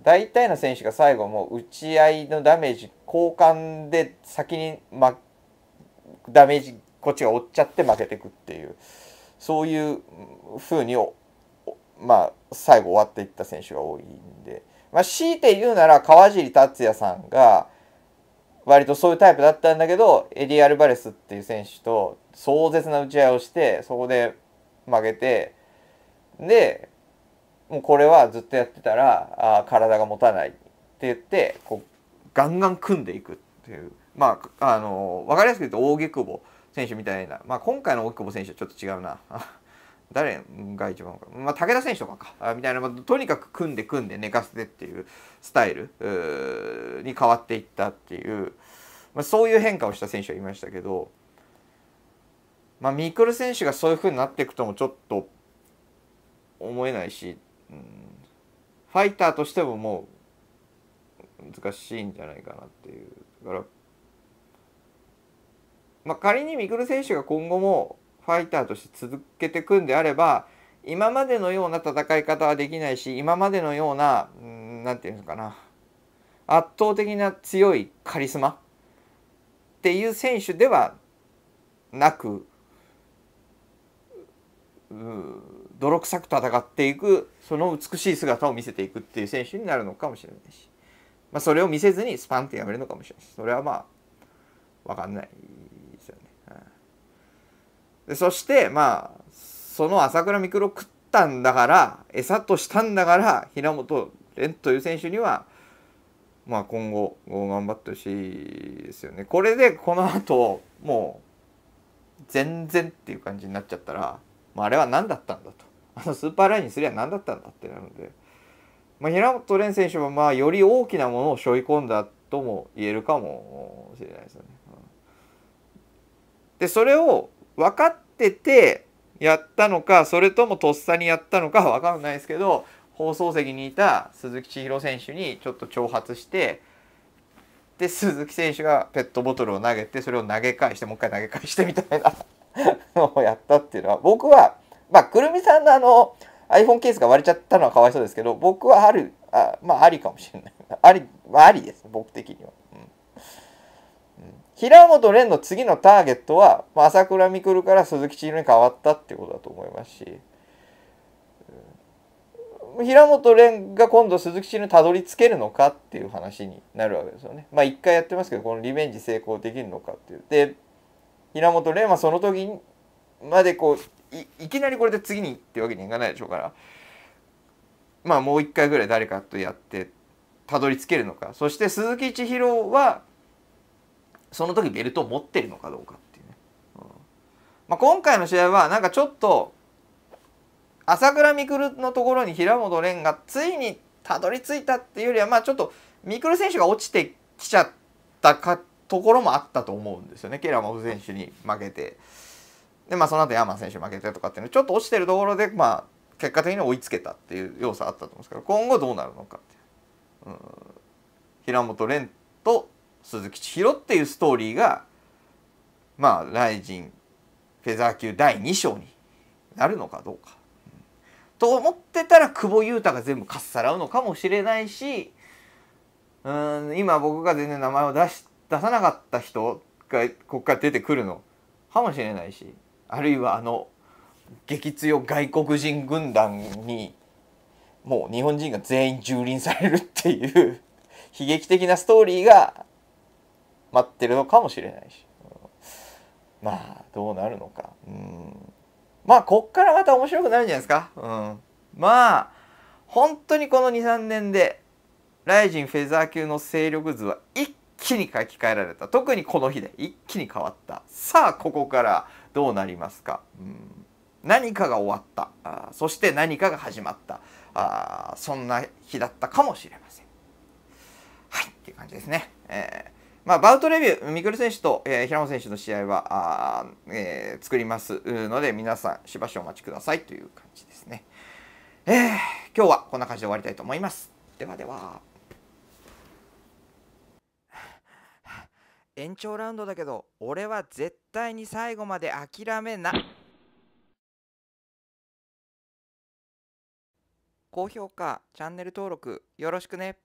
大体の選手が最後もう打ち合いのダメージ交換で先に、ま、ダメージこっちが負っちゃって負けてくっていうそういうふうにまあ、最後終わっていった選手が多いんで、まあ、強いて言うなら川尻達也さんが割とそういうタイプだったんだけどエディ・アルバレスっていう選手と壮絶な打ち合いをしてそこで負けてでもうこれはずっとやってたらあ体が持たないって言ってこうガンガン組んでいくっていうまああの分かりやすく言うと大久保選手みたいな、まあ、今回の大久保選手はちょっと違うな <laughs> 誰が一番まあ、武田選手とかかみたいな、まあ、とにかく組んで組んで寝かせてっていうスタイルに変わっていったっていう、まあ、そういう変化をした選手はいましたけど、まあ、ミクル選手がそういうふうになっていくともちょっと思えないし、うん、ファイターとしてももう難しいんじゃないかなっていうだから、まあ、仮にミクル選手が今後もファイターとして続けていくんであれば今までのような戦い方はできないし今までのような何て言うのかな圧倒的な強いカリスマっていう選手ではなくうん泥臭く戦っていくその美しい姿を見せていくっていう選手になるのかもしれないし、まあ、それを見せずにスパンってやめるのかもしれないしそれはまあ分かんないですよね。はい、でそしてまあその朝倉未来を食ったんだから餌としたんだから平本蓮という選手にはまあ今後頑張ってほしいですよね。これでこの後もう全然っていう感じになっちゃったら、まあ、あれは何だったんだと。あのスーパーラインにすりゃ何だったんだってなので、まあ、平本蓮選手はまあより大きなものを背負い込んだとも言えるかもしれないですよね。でそれを分かっててやったのかそれともとっさにやったのかは分かんないですけど放送席にいた鈴木千尋選手にちょっと挑発してで鈴木選手がペットボトルを投げてそれを投げ返してもう一回投げ返してみたいなのをやったっていうのは僕はまあ、くるみさんのあの、iPhone ケースが割れちゃったのはかわいそうですけど、僕はある、あまあ、ありかもしれない。あり、まあ、ありです、僕的には。うん、平本蓮の次のターゲットは、まあ、朝倉未来から鈴木千尋に変わったってことだと思いますし、うん、平本蓮が今度鈴木千尋にたどり着けるのかっていう話になるわけですよね。まあ一回やってますけど、このリベンジ成功できるのかっていう。で、平本蓮はその時までこういきなりこれで次にってわけにいかないでしょうからまあもう一回ぐらい誰かとやってたどり着けるのかそして鈴木千尋はその時ベルトを持ってるのかどうかっていうね、うんまあ、今回の試合はなんかちょっと朝倉未来のところに平本蓮がついにたどり着いたっていうよりはまあちょっと未来選手が落ちてきちゃったかところもあったと思うんですよねケラモフ選手に負けて。でまあその後ヤマ選手負けてとかっていうのちょっと落ちてるところでまあ結果的に追いつけたっていう要素あったと思うんですけど今後どうなるのかっていう、うん、平本蓮と鈴木千尋っていうストーリーがまあライジンフェザー級第2章になるのかどうか。うん、と思ってたら久保優太が全部かっさらうのかもしれないしうん今僕が全然名前を出し出さなかった人がここから出てくるのかもしれないしあるいはあの激強外国人軍団にもう日本人が全員蹂躙されるっていう悲劇的なストーリーが待ってるのかもしれないし、まあどうなるのか、うん、まあこっからまた面白くなるんじゃないですか、うん、まあ本当にこの23年でライジンフェザー級の勢力図は一気に書き換えられた特にこの日で一気に変わったさあここからどうなりますか、うん、何かが終わったあそして何かが始まったあそんな日だったかもしれません。はいっていう感じですね。えーまあ、バウトレビュー、ミクル選手と、えー、平野選手の試合はあ、えー、作りますので、皆さんしばしお待ちくださいという感じですね。えー、今日はこんな感じで終わりたいと思います。ではでは。延長ラウンドだけど俺は絶対に最後まで諦めな高評価チャンネル登録よろしくね